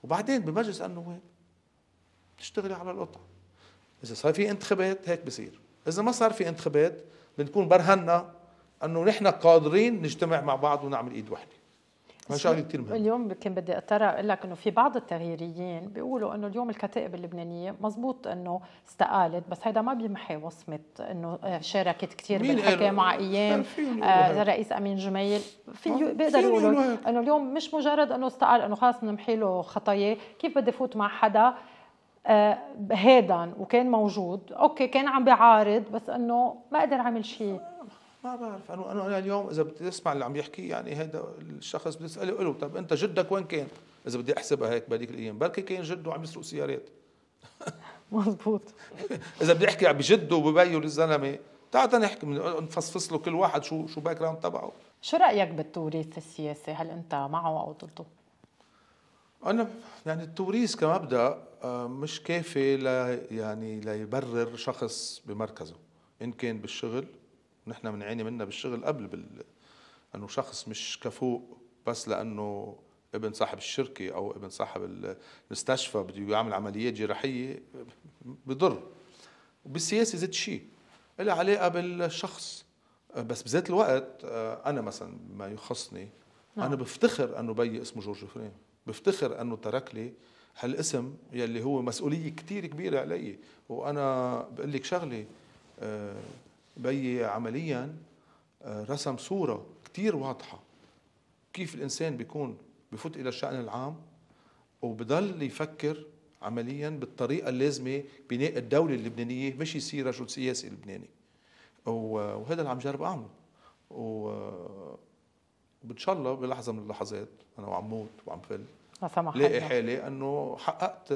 وبعدين بمجلس النواب تشتغلي على القطعة إذا صار في انتخابات هيك بصير إذا ما صار في انتخابات بنكون برهنا أنه نحن قادرين نجتمع مع بعض ونعمل إيد وحدة شغله اليوم كان بدي اترى اقول لك انه في بعض التغييريين بيقولوا انه اليوم الكتائب اللبنانيه مزبوط انه استقالت بس هيدا ما بيمحي وصمه انه آه، شاركت كثير بالحكي مع ايام آه, آه، رئيس امين جميل في آه، بيقدروا يقولوا انه اليوم مش مجرد انه استقال انه خلص بنمحي له خطاياه كيف بدي فوت مع حدا آه وكان موجود اوكي كان عم بيعارض بس انه ما قدر عمل شيء ما بعرف انا انا يعني اليوم اذا بدي اسمع اللي عم يحكي يعني هذا الشخص بتساله له طب انت جدك وين كان؟ اذا بدي احسبها هيك بهذيك الايام بركي كان جده عم يسرق سيارات مزبوط اذا بدي احكي بجده وببيه للزلمه تعال نحكي نفصفص له كل واحد شو شو باك جراوند تبعه شو رايك بالتوريث السياسي؟ هل انت معه او ضده؟ انا يعني التوريث كمبدا آه، مش كافي ل يعني ليبرر شخص بمركزه ان كان بالشغل نحن بنعاني منها بالشغل قبل بال... انه شخص مش كفو بس لانه ابن صاحب الشركه او ابن صاحب المستشفى بده يعمل عمليات جراحيه بضر وبالسياسه ذات شيء لها علاقه بالشخص بس بذات الوقت آه، انا مثلا ما يخصني نعم. انا بفتخر انه بي اسمه جورج فريم بفتخر انه ترك لي هالاسم يلي هو مسؤوليه كتير كبيره علي وانا بقول لك شغله آه، بي عمليا آه، رسم صورة كتير واضحة كيف الإنسان بيكون بفوت إلى الشأن العام وبضل يفكر عمليا بالطريقة اللازمة بناء الدولة اللبنانية مش يصير رجل سياسي لبناني وهذا اللي عم جرب أعمله وإن شاء الله بلحظة من اللحظات أنا وعم موت وعم فل لاقي حالي أنه حققت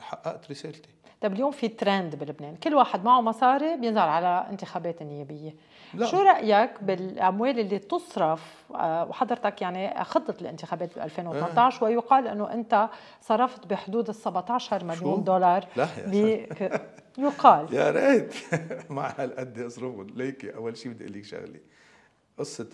حققت رسالتي طب اليوم في ترند بلبنان كل واحد معه مصاري بينزل على انتخابات نيابيه لا. شو رايك بالاموال اللي تصرف آه، وحضرتك يعني خطت الانتخابات ب 2018 إيه. ويقال انه انت صرفت بحدود ال 17 مليون شو؟ دولار لا يا ك... يقال يا ريت مع هالقد اصرفهم ليكي اول شيء بدي اقول لك شغله قصه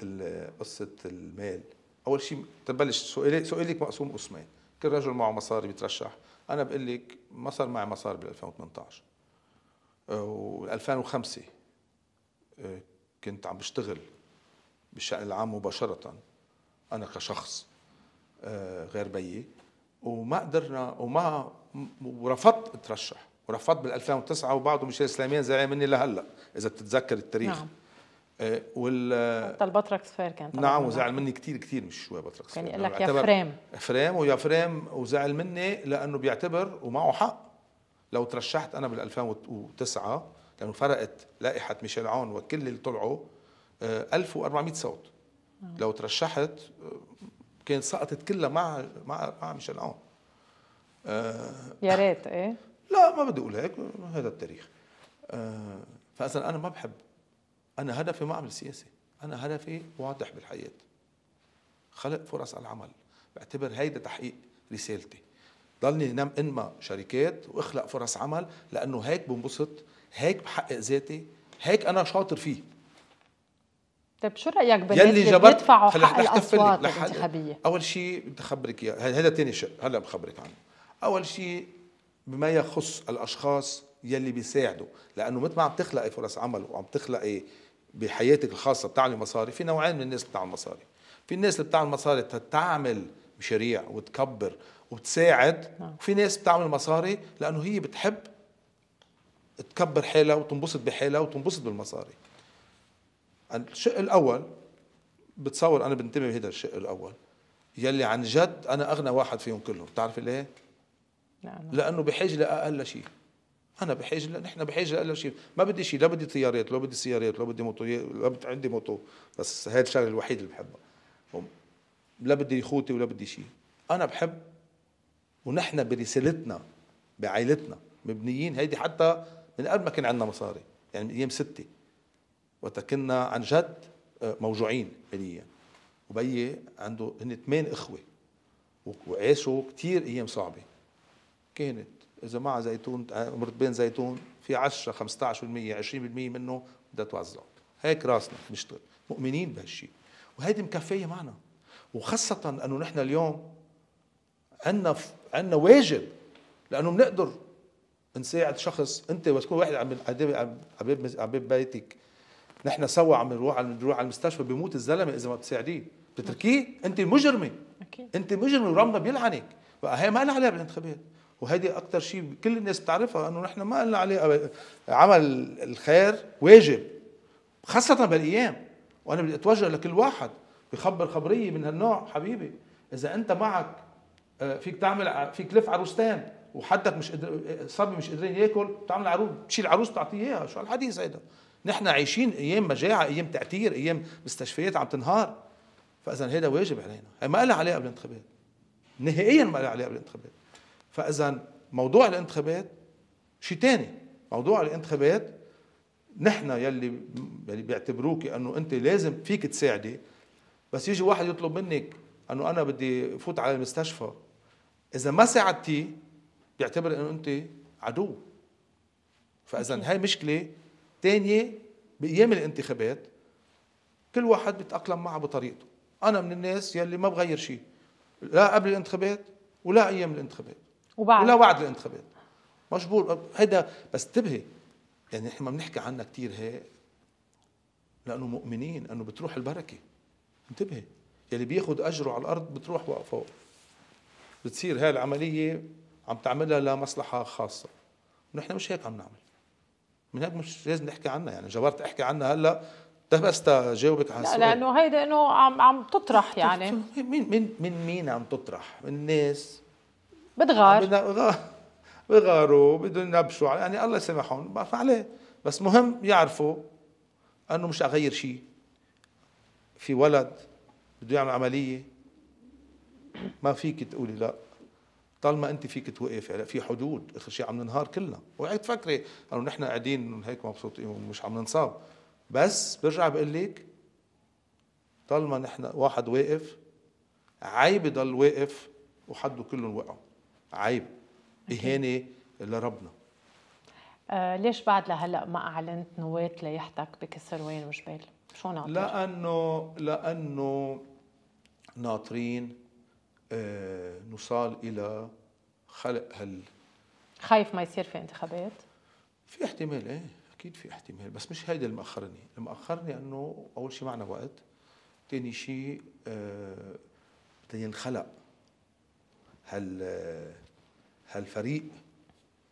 قصه المال اول شيء تبلش سؤالك سؤالك مقسوم قسمين كل رجل معه مصاري بيترشح انا بقول لك ما صار معي مصاري بال 2018 و 2005 كنت عم بشتغل بالشأن العام مباشرة أنا كشخص آه، غير بيي وما قدرنا وما ورفضت اترشح ورفضت بال 2009 وبعده ميشيل سليمان زعل مني لهلا اذا بتتذكر التاريخ نعم. آه، وال حتى البطركس سفير كان نعم وزعل مني كثير كثير مش شوي سفير كان يعني يقول لك يا فريم فريم ويا فريم وزعل مني لانه بيعتبر ومعه حق لو ترشحت انا بال 2009 لانه فرقت لائحه ميشيل عون وكل اللي طلعوا 1400 آه، صوت نعم. لو ترشحت آه، كانت سقطت كلها مع مع مع ميشيل عون يا ريت ايه لا ما بدي اقول هيك هذا التاريخ فاصلا انا ما بحب أنا هدفي ما أعمل سياسة أنا هدفي واضح بالحياة خلق فرص العمل بعتبر هيدا تحقيق رسالتي ضلني نم انما شركات واخلق فرص عمل لانه هيك بنبسط هيك بحقق ذاتي هيك انا شاطر فيه طيب شو رايك بالناس اللي بيدفعوا حق الاصوات الانتخابيه اول شيء بدي اخبرك اياه هذا ثاني شيء هلا بخبرك عنه اول شيء بما يخص الاشخاص يلي بيساعدوا لانه مثل ما عم تخلقي فرص عمل وعم تخلقي بحياتك الخاصه بتعمل مصاري في نوعين من الناس بتعمل مصاري في الناس اللي بتعمل مصاري تعمل مشاريع وتكبر وبتساعد نعم. وفي ناس بتعمل مصاري لانه هي بتحب تكبر حالها وتنبسط بحالها وتنبسط بالمصاري الشق الاول بتصور انا بنتمي بهذا الشق الاول يلي عن جد انا اغنى واحد فيهم كلهم بتعرفي ليه؟ لانه بحاجه لاقل شيء انا بحاجه نحن بحاجه لا شيء ما بدي شيء لا بدي طيارات لا بدي سيارات لا بدي موتو لا بدي عندي موتو بس هاي الشغله الوحيده اللي بحبها لا بدي اخوتي ولا بدي شيء انا بحب ونحن برسالتنا بعائلتنا مبنيين هيدي حتى من قبل ما كان عندنا مصاري يعني من ايام ستة وقت كنا عن جد آه، موجوعين ماليا وبيي عنده هن ثمان اخوه وعاشوا كثير ايام صعبه كانت اذا مع زيتون آه، مرتبين زيتون في 10 15% 20% منه بدها توزع هيك راسنا بنشتغل مؤمنين بهالشيء وهيدي مكفيه معنا وخاصه انه نحن اليوم عندنا عندنا واجب لانه بنقدر نساعد شخص انت بس تكون واحد عم عم عم بيتك نحن سوا عم نروح عم نروح على المستشفى بيموت الزلمه اذا ما بتساعديه بتتركيه انت مجرمه اكيد انت مجرمه وربنا بيلعنك بقى هي ما لها علاقه بالانتخابات وهذه اكثر شيء كل الناس بتعرفها انه نحن ما قلنا عليه عمل الخير واجب خاصه بالايام وانا بدي اتوجه لكل واحد بخبر خبريه من هالنوع حبيبي اذا انت معك آه، فيك تعمل فيك لف عروستان وحدك مش قدر صبي مش قادرين ياكل بتعمل عروض بتشيل عروس بتعطيه اياها شو هالحديث هيدا نحن عايشين ايام مجاعه ايام تعتير ايام مستشفيات عم تنهار فاذا هيدا واجب علينا ما قال عليه قبل الانتخابات نهائيا ما قال عليه قبل الانتخابات فاذا موضوع الانتخابات شيء ثاني موضوع الانتخابات نحن يلي يلي يعني بيعتبروك انه انت لازم فيك تساعدي بس يجي واحد يطلب منك انه انا بدي فوت على المستشفى اذا ما ساعدتيه بيعتبر انه انت عدو فاذا هاي مشكله ثانيه بايام الانتخابات كل واحد بيتاقلم معها بطريقته انا من الناس يلي ما بغير شيء لا قبل الانتخابات ولا ايام الانتخابات وبعد ولا وعد الانتخابات مجبور هيدا بس انتبهي يعني احنا ما بنحكي عنها كثير هيك لانه مؤمنين انه بتروح البركه انتبهي يلي بياخذ اجره على الارض بتروح واقفه بتصير هاي العمليه عم تعملها لمصلحه خاصه ونحن مش هيك عم نعمل من هيك مش لازم نحكي عنها يعني جبرت احكي عنها هلا ده طيب بس تجاوبك على السؤال لا لانه هيدا انه عم عم تطرح يعني طيب، مين مين من مين عم تطرح؟ من الناس بتغار بغاروا بدهم ينبشوا يعني الله يسامحهم بعرف عليه بس مهم يعرفوا انه مش اغير شيء في ولد بده يعمل عمليه ما فيك تقولي لا طالما انت فيك توقف في حدود اخر شيء عم ننهار كلنا وقعد تفكري انه نحن قاعدين هيك مبسوطين ومش عم ننصاب بس برجع بقول لك طالما نحن واحد واقف عيب يضل واقف وحده كلهم وقعوا عيب اهانه لربنا آه ليش بعد لهلا ما اعلنت نواه ليحتك وين وجبال؟ شو ناطر؟ لانه لانه ناطرين آه نوصل الى خلق هال خايف ما يصير في انتخابات؟ في احتمال ايه اكيد في احتمال بس مش هيدا اللي مأخرني، اللي مأخرني انه اول شيء معنا وقت، ثاني شيء آه بدنا هال هالفريق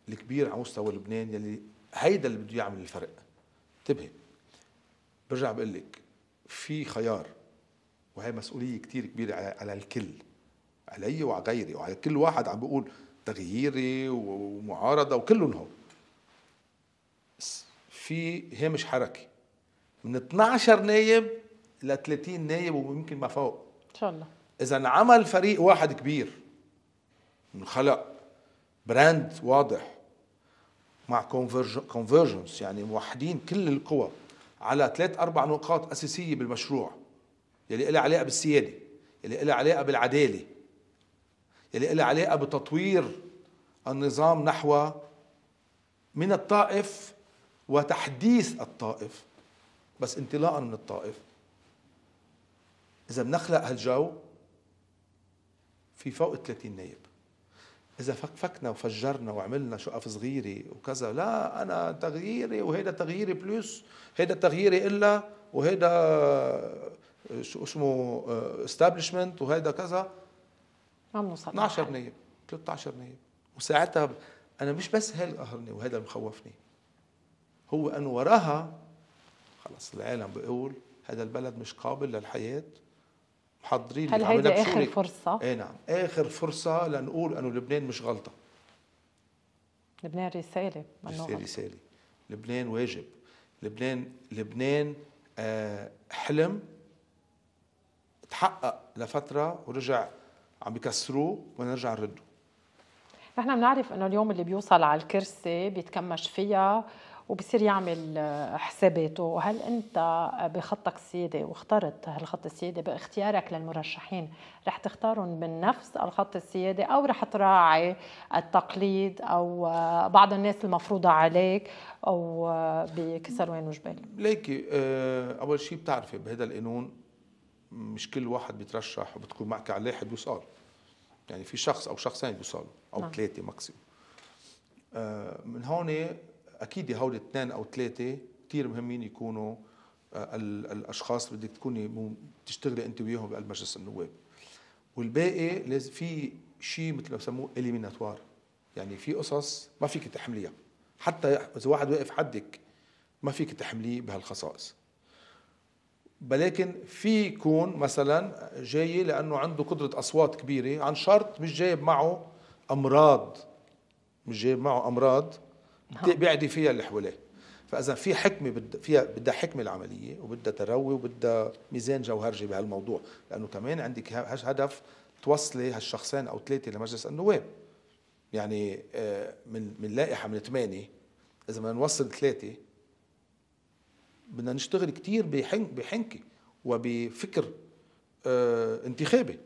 الكبير على مستوى لبنان يلي هيدا اللي بده يعمل الفرق انتبهي برجع بقول لك في خيار وهي مسؤولية كتير كبيرة على الكل علي وعلى غيري وعلى كل واحد عم بيقول تغييري ومعارضة وكلهم هو في هامش حركة من 12 نايب ل 30 نايب ويمكن ما فوق ان شاء الله اذا عمل فريق واحد كبير خلق براند واضح مع كونفرجنس يعني موحدين كل القوى على ثلاث اربع نقاط اساسيه بالمشروع يلي لها علاقه بالسياده يلي لها علاقه بالعداله يلي لها علاقه بتطوير النظام نحو من الطائف وتحديث الطائف بس انطلاقا من الطائف اذا بنخلق هالجو في فوق 30 نائب اذا فكفكنا وفجرنا وعملنا شقف صغيره وكذا لا انا تغييري وهيدا تغييري بلس هيدا تغييري الا وهيدا شو اسمه استابلشمنت وهيدا كذا عم نوصل 12 نايب 13 نايب وساعتها انا مش بس هي قهرني وهذا اللي مخوفني هو ان وراها خلص العالم بيقول هذا البلد مش قابل للحياه حاضرين هل هيدي اخر فرصه؟ اي نعم اخر فرصه لنقول انه لبنان مش غلطه لبنان رساله رساله رساله لبنان واجب لبنان لبنان آه حلم تحقق لفتره ورجع عم بكسروه ونرجع نرده نحن بنعرف انه اليوم اللي بيوصل على الكرسي بيتكمش فيها وبصير يعمل آه، حساباته وهل انت بخطك السيادي واخترت هالخط السيادي باختيارك للمرشحين رح تختارهم من نفس الخط السيادي او رح تراعي التقليد او آه، بعض الناس المفروضه عليك او آه، بكسروان وجبال ليكي اول شيء بتعرفي بهذا القانون مش كل واحد بيترشح وبتكون معك على اللاحق بيسقط يعني في شخص او شخصين بيوصلوا او نعم. ثلاثه ماكسيموم من هون اكيد هول اثنين او ثلاثه كثير مهمين يكونوا آه، الاشخاص اللي بدك تكوني تشتغلي انت وياهم بقلب مجلس النواب والباقي لازم في شيء مثل ما بسموه اليميناتوار يعني في قصص ما فيك تحمليها حتى اذا واحد واقف حدك ما فيك تحمليه بهالخصائص ولكن في يكون مثلا جاي لانه عنده قدره اصوات كبيره عن شرط مش جايب معه امراض مش جايب معه امراض نعم. بيعدي فيها اللي حواليه فاذا في حكمه بد... فيها بدها حكمه العمليه وبدها تروي وبدها ميزان جوهرجي بهالموضوع لانه كمان عندك هدف توصلي هالشخصين او ثلاثه لمجلس النواب يعني آه، من من لائحه من ثمانيه اذا بدنا نوصل ثلاثه بدنا نشتغل كثير بحنك بحنكه وبفكر آه، انتخابي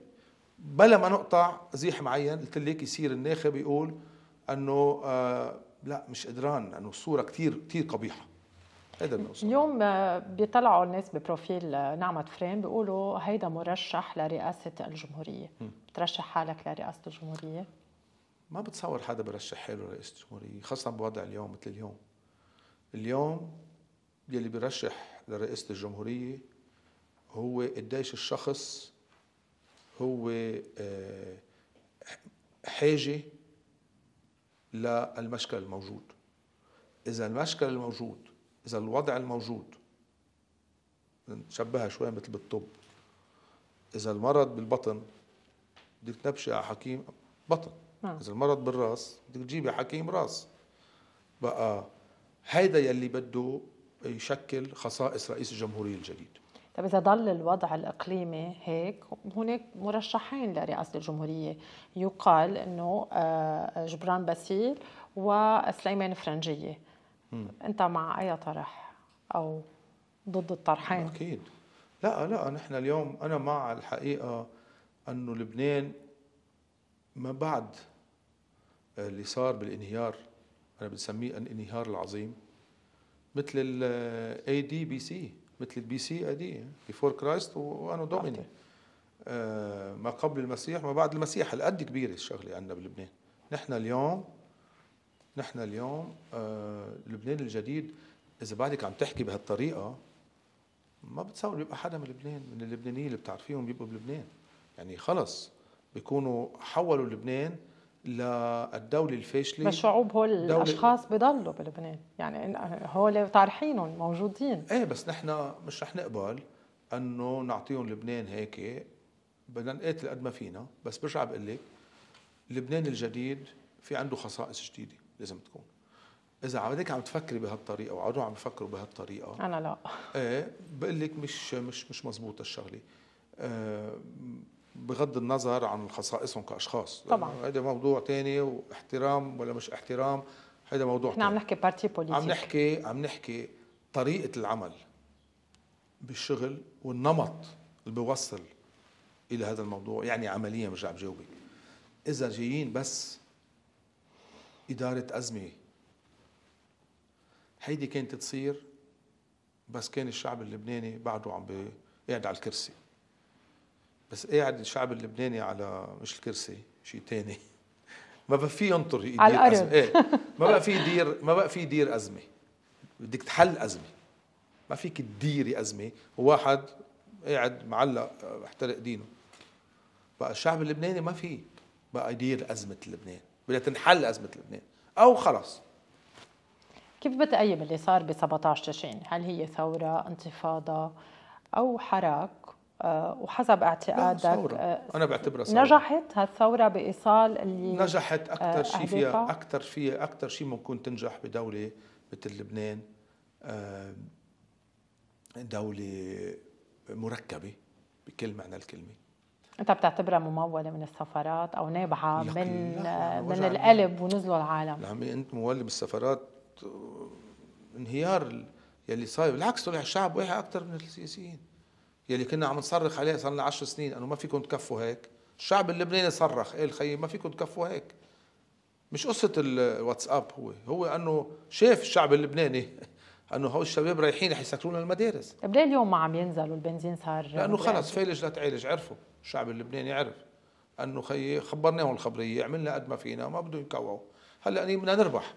بلا ما نقطع زيح معين قلت لك يصير الناخب يقول انه آه، لا مش قدران لانه الصوره كثير كثير قبيحه قادر نوصل اليوم آه، بيطلعوا الناس ببروفيل آه، نعمة فريم بيقولوا هيدا مرشح لرئاسة الجمهورية بترشح حالك لرئاسة الجمهورية؟ ما بتصور حدا برشح حاله لرئاسة الجمهورية خاصة بوضع اليوم مثل اليوم اليوم يلي بيرشح لرئاسة الجمهورية هو قديش الشخص هو آه، حاجة للمشكل الموجود إذا المشكل الموجود إذا الوضع الموجود نشبهها شوي مثل بالطب إذا المرض بالبطن بدك تنبشي على حكيم بطن نعم. إذا المرض بالراس بدك تجيبي حكيم راس بقى هيدا يلي بده يشكل خصائص رئيس الجمهورية الجديد طب إذا ضل الوضع الإقليمي هيك هناك مرشحين لرئاسة الجمهورية يقال أنه آه، جبران باسيل وسليمان فرنجية أنت مع أي طرح أو ضد الطرحين؟ أكيد لا لا نحن اليوم أنا مع الحقيقة أنه لبنان ما بعد اللي صار بالانهيار أنا بنسميه الانهيار العظيم مثل الاي دي بي سي مثل البي سي ادي بيفور كرايست وانو دوميني آه، ما قبل المسيح ما بعد المسيح هالقد كبيره الشغله عندنا بلبنان نحن اليوم نحن اليوم آه، لبنان الجديد اذا بعدك عم تحكي بهالطريقه ما بتصور بيبقى حدا من لبنان من اللبنانيين اللي بتعرفيهم بيبقوا بلبنان يعني خلص بيكونوا حولوا لبنان للدولة الفاشلة الشعوب هول الأشخاص بضلوا بلبنان يعني هول طارحينهم موجودين ايه بس نحن مش رح نقبل أنه نعطيهم لبنان هيك بدنا نقاتل قد ما فينا بس برجع بقول لك لبنان الجديد في عنده خصائص جديدة لازم تكون إذا عم عم تفكري بهالطريقة وعدو عم يفكروا بهالطريقة أنا لا إيه بقول لك مش مش مش مزبوطة الشغلة آه بغض النظر عن خصائصهم كاشخاص طبعا يعني هذا موضوع ثاني واحترام ولا مش احترام هذا موضوع ثاني عم نحكي بارتي بوليتيك عم نحكي عم نحكي طريقه العمل بالشغل والنمط اللي بيوصل الى هذا الموضوع يعني عمليا برجع بجاوبك اذا جايين بس اداره ازمه هيدي كانت تصير بس كان الشعب اللبناني بعده عم قاعد على الكرسي بس قاعد الشعب اللبناني على مش الكرسي شيء ثاني ما بقى في ينطر يدير على أزمة. ايه ما بقى في يدير ما بقى في يدير ازمه بدك تحل ازمه ما فيك تديري ازمه وواحد قاعد معلق احترق دينه بقى الشعب اللبناني ما في بقى يدير ازمه لبنان بدها تنحل ازمه لبنان او خلص كيف بتقيم اللي صار ب 17 تشرين؟ هل هي ثوره، انتفاضه او حراك آه، وحسب اعتقادك آه، انا بعتبرها ثورة. نجحت هالثوره بايصال اللي نجحت اكثر آه، شيء فيها اكثر فيها اكثر شيء ممكن تنجح بدوله مثل لبنان دوله مركبه بكل معنى الكلمه انت بتعتبرها مموله من السفارات او نابعه من من القلب ونزلوا العالم عمي انت مولي بالسفارات انهيار يلي صاير بالعكس طلع الشعب واعي اكثر من السياسيين يلي كنا عم نصرخ عليه صار لنا 10 سنين انه ما فيكم تكفوا هيك الشعب اللبناني صرخ قال إيه خيي ما فيكم تكفوا هيك مش قصة الواتساب هو هو أنه شاف الشعب اللبناني أنه هو الشباب رايحين رح يسكرون المدارس طيب ليه اليوم ما عم ينزلوا البنزين صار لأنه خلص فالج لا تعالج عرفوا الشعب اللبناني عرف أنه خيي خبرناهم الخبرية عملنا قد ما فينا وما بدهم يكوعوا هلا يعني بدنا نربح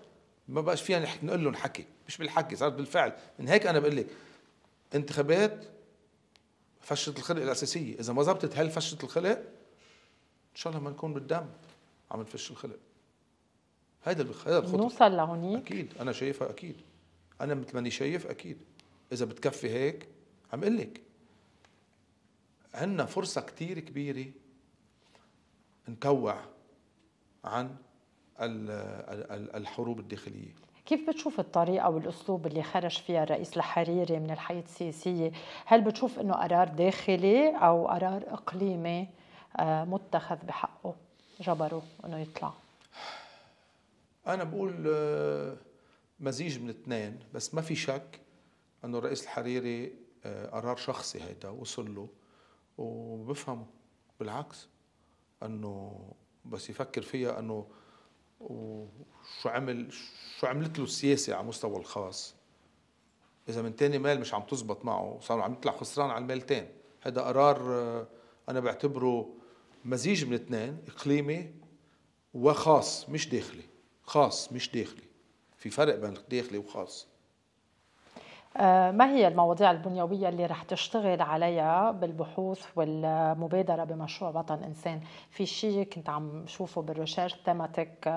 ما بقاش فينا نقول لهم حكي مش بالحكي صارت بالفعل من هيك أنا بقول لك انتخابات فشه الخلق الاساسيه اذا ما زبطت هل فشه الخلق ان شاء الله ما نكون بالدم عم نفش الخلق هيدا هيدا الخطوه نوصل لهونيك اكيد انا شايفها اكيد انا مثل ماني شايف اكيد اذا بتكفي هيك عم اقول لك عندنا فرصه كثير كبيره نكوع عن الحروب الداخليه كيف بتشوف الطريقة والأسلوب اللي خرج فيها الرئيس الحريري من الحياة السياسية هل بتشوف أنه قرار داخلي أو قرار إقليمي آه، متخذ بحقه جبره أنه يطلع أنا بقول آه، مزيج من الاثنين بس ما في شك أنه الرئيس الحريري آه، قرار شخصي هيدا وصل له وبفهمه بالعكس أنه بس يفكر فيها أنه وشو عمل شو عملت له السياسه على مستوى الخاص اذا من تاني مال مش عم تزبط معه صار عم يطلع خسران على المالتين هذا قرار آه، انا بعتبره مزيج من اثنين اقليمي وخاص مش داخلي خاص مش داخلي في فرق بين داخلي وخاص آه، ما هي المواضيع البنيوية اللي رح تشتغل عليها بالبحوث والمبادرة بمشروع وطن إنسان في شيء كنت عم شوفه بالريسيرش تيماتيك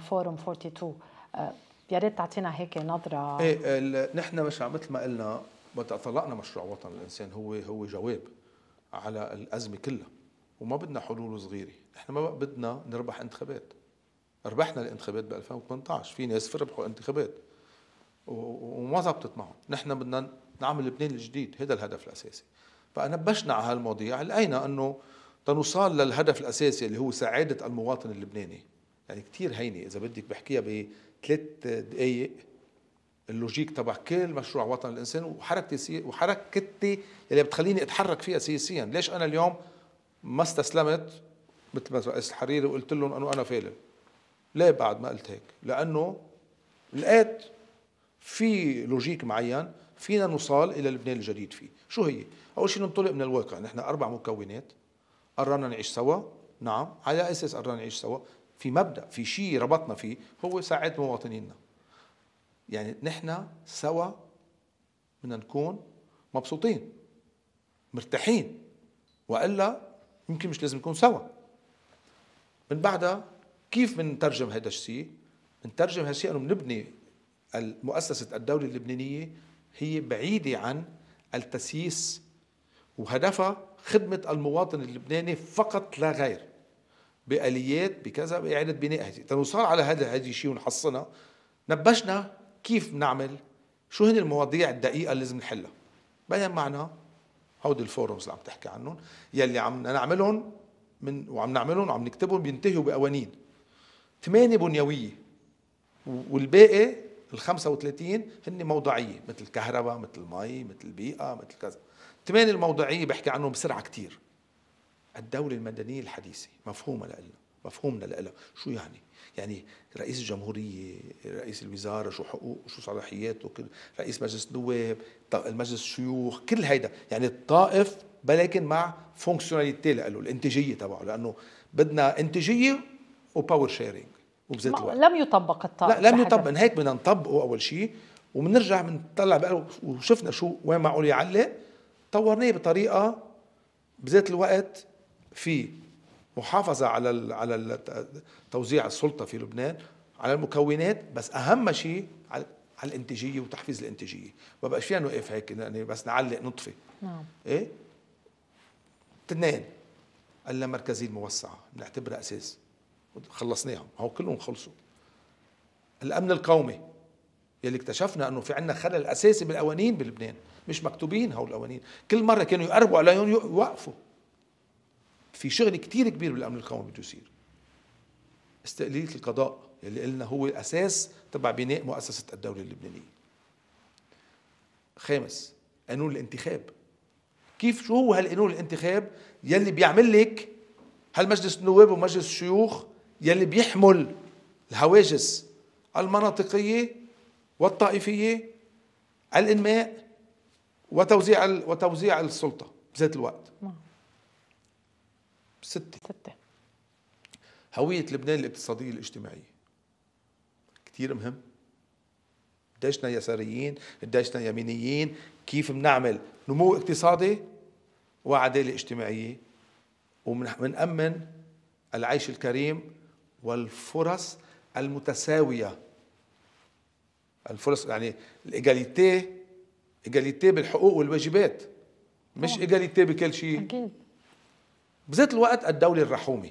فورم 42 يا ريت تعطينا هيك نظرة ايه نحن مش مثل ما قلنا وقت طلقنا مشروع وطن الإنسان هو هو جواب على الأزمة كلها وما بدنا حلول صغيرة نحن ما بدنا نربح انتخابات ربحنا الانتخابات ب 2018 في ناس ربحوا انتخابات زبطت معه نحن بدنا نعمل لبنان الجديد هذا الهدف الاساسي فنبشنا على هالمواضيع لقينا انه تنوصل للهدف الاساسي اللي هو سعاده المواطن اللبناني يعني كثير هينه اذا بدك بحكيها بثلاث دقائق اللوجيك تبع كل مشروع وطن الانسان وحركتي سي... وحركتي اللي بتخليني اتحرك فيها سياسيا ليش انا اليوم ما استسلمت مثل ما رئيس الحريري وقلت لهم انه انا فالل ليه بعد ما قلت هيك لانه لقيت في لوجيك معين فينا نوصل الى لبنان الجديد فيه شو هي اول شيء ننطلق من الواقع نحن اربع مكونات قررنا نعيش سوا نعم على اساس قررنا نعيش سوا في مبدا في شيء ربطنا فيه هو سعاده مواطنينا يعني نحن سوا بدنا نكون مبسوطين مرتاحين والا يمكن مش لازم نكون سوا من بعدها كيف بنترجم هذا الشيء بنترجم هالشيء انه بنبني مؤسسة الدولة اللبنانية هي بعيدة عن التسييس وهدفها خدمة المواطن اللبناني فقط لا غير بآليات بكذا بإعادة بناء هذه تنوصل على هذا هذه الشيء ونحصنها نبشنا كيف نعمل شو هن المواضيع الدقيقة اللي لازم نحلها بين معنا هودي الفورمز اللي عم تحكي عنهم يلي عم نعملهم من وعم نعملهم وعم نكتبهم بينتهوا بقوانين ثمانية بنيوية والباقي ال 35 هن موضوعيه مثل كهرباء مثل مي مثل بيئه مثل كذا ثمان الموضوعيه بحكي عنهم بسرعه كثير الدوله المدنيه الحديثه مفهومه لنا مفهومنا لها شو يعني يعني رئيس الجمهورية رئيس الوزارة شو حقوقه شو صلاحياته كل رئيس مجلس النواب مجلس الشيوخ كل هيدا يعني الطائف ولكن مع فونكسيوناليتي له الانتاجية تبعه لأنه بدنا انتاجية وباور شيرينج وبذات الوقت لم يطبق الطاقة لا لم يطبق هيك بدنا نطبقه أول شيء وبنرجع بنطلع بقى وشفنا شو وين معقول يعلق طورناه بطريقة بذات الوقت في محافظة على على توزيع السلطة في لبنان على المكونات بس أهم شيء على على الانتاجيه وتحفيز الانتاجيه ما بقاش فينا نوقف إيه، هيك يعني بس نعلق نطفي نعم ايه تنين المركزيه الموسعه بنعتبرها اساس خلصناهم هو كلهم خلصوا الامن القومي يلي اكتشفنا انه في عندنا خلل اساسي بالقوانين بلبنان مش مكتوبين هول القوانين كل مره كانوا يقربوا عليهم يوقفوا في شغل كتير كبير بالامن القومي بده يصير استقلاليه القضاء يلي قلنا هو الاساس تبع بناء مؤسسه الدوله اللبنانيه خامس قانون الانتخاب كيف شو هو هالقانون الانتخاب يلي بيعمل لك هالمجلس النواب ومجلس الشيوخ يلي بيحمل الهواجس المناطقية والطائفية الإنماء وتوزيع وتوزيع السلطة بذات الوقت نعم. ستة ستة هوية لبنان الاقتصادية الاجتماعية كثير مهم قديشنا يساريين قديشنا يمينيين كيف بنعمل نمو اقتصادي وعدالة اجتماعية ومنأمن العيش الكريم والفرص المتساوية الفرص يعني الإيجاليتي إيجاليتي بالحقوق والواجبات مش إيجاليتي بكل شيء أكيد بذات الوقت الدولة الرحومة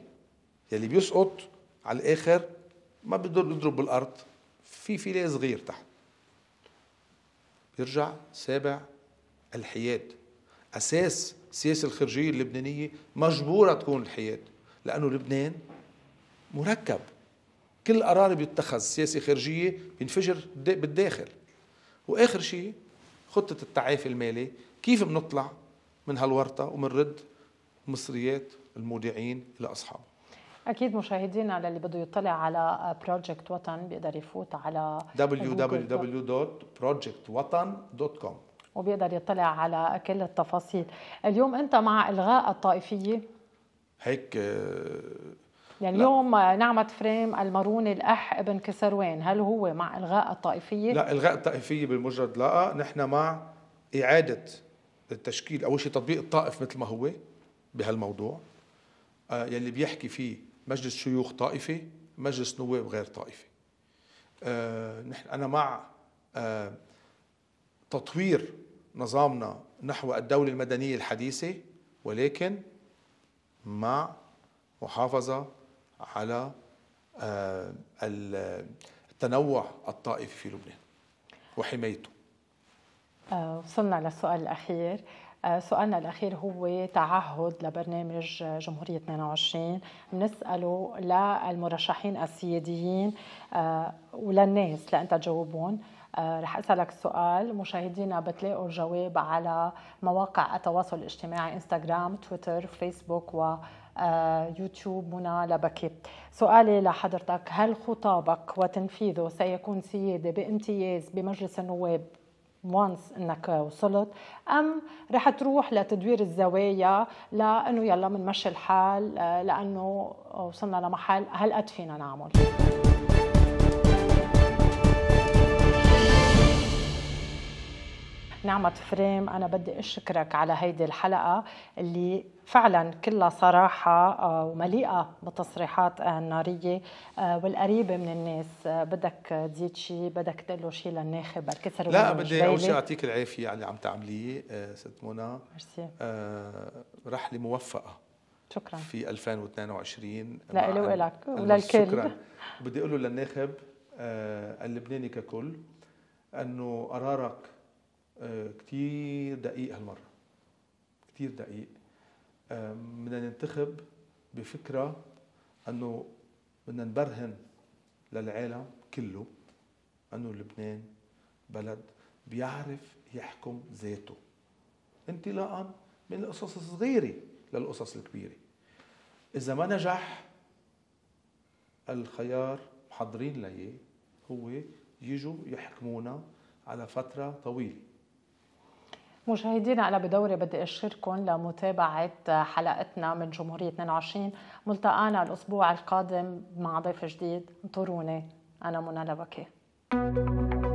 يلي بيسقط على الآخر ما بيقدر يضرب بالأرض في فيليه صغير تحت بيرجع سابع الحياد أساس السياسة الخارجية اللبنانية مجبورة تكون الحياد لأنه لبنان مركب كل قرار بيتخذ سياسة خارجية بينفجر بالداخل وآخر شيء خطة التعافي المالي كيف بنطلع من هالورطة ومنرد مصريات المودعين لأصحابها اكيد مشاهدينا اللي بده يطلع على بروجكت وطن بيقدر يفوت على www.projectwatan.com وبيقدر يطلع على كل التفاصيل اليوم انت مع الغاء الطائفيه هيك آه، يعني اليوم نعمة فريم الماروني الأح ابن كسروان هل هو مع إلغاء الطائفية؟ لا إلغاء الطائفية بالمجرد لا نحن مع إعادة التشكيل أول شيء تطبيق الطائف مثل ما هو بهالموضوع آه يلي بيحكي فيه مجلس شيوخ طائفي مجلس نواب غير طائفي آه نحن أنا مع آه تطوير نظامنا نحو الدولة المدنية الحديثة ولكن مع محافظة على آه، التنوع الطائفي في لبنان وحمايته آه، وصلنا للسؤال الأخير آه، سؤالنا الأخير هو تعهد لبرنامج جمهورية 22 نسأله للمرشحين السياديين وللناس لأنت تجاوبون رح اسالك سؤال مشاهدينا بتلاقوا الجواب على مواقع التواصل الاجتماعي انستغرام تويتر فيسبوك و آه، يوتيوب منى لبكي سؤالي لحضرتك هل خطابك وتنفيذه سيكون سيادة بامتياز بمجلس النواب وانس انك وصلت ام رح تروح لتدوير الزوايا لانه يلا بنمشي الحال آه، لانه وصلنا لمحل هالقد فينا نعمل نعمة فريم أنا بدي أشكرك على هيدي الحلقة اللي فعلا كلها صراحة آه، ومليئة بتصريحات النارية آه، والقريبة من الناس آه، بدك تزيد شيء بدك تقول له شيء للناخب كسر لا بدي أول شيء أعطيك العافية على يعني اللي عم تعمليه ست منى ميرسي آه رحلة موفقة شكرا في 2022 لا إلي وإلك وللكل شكرا بدي أقول له للناخب آه اللبناني ككل أنه قرارك آه كتير دقيق هالمرة كتير دقيق بدنا ننتخب بفكره انه بدنا نبرهن للعالم كله انه لبنان بلد بيعرف يحكم ذاته انطلاقا من القصص الصغيره للقصص الكبيره اذا ما نجح الخيار محضرين ليه هو يجوا يحكمونا على فترة طويلة مشاهدينا أنا بدوري بدي اشكركم لمتابعة حلقتنا من جمهورية 22 ملتقانا الأسبوع القادم مع ضيف جديد انطروني أنا منى لبكي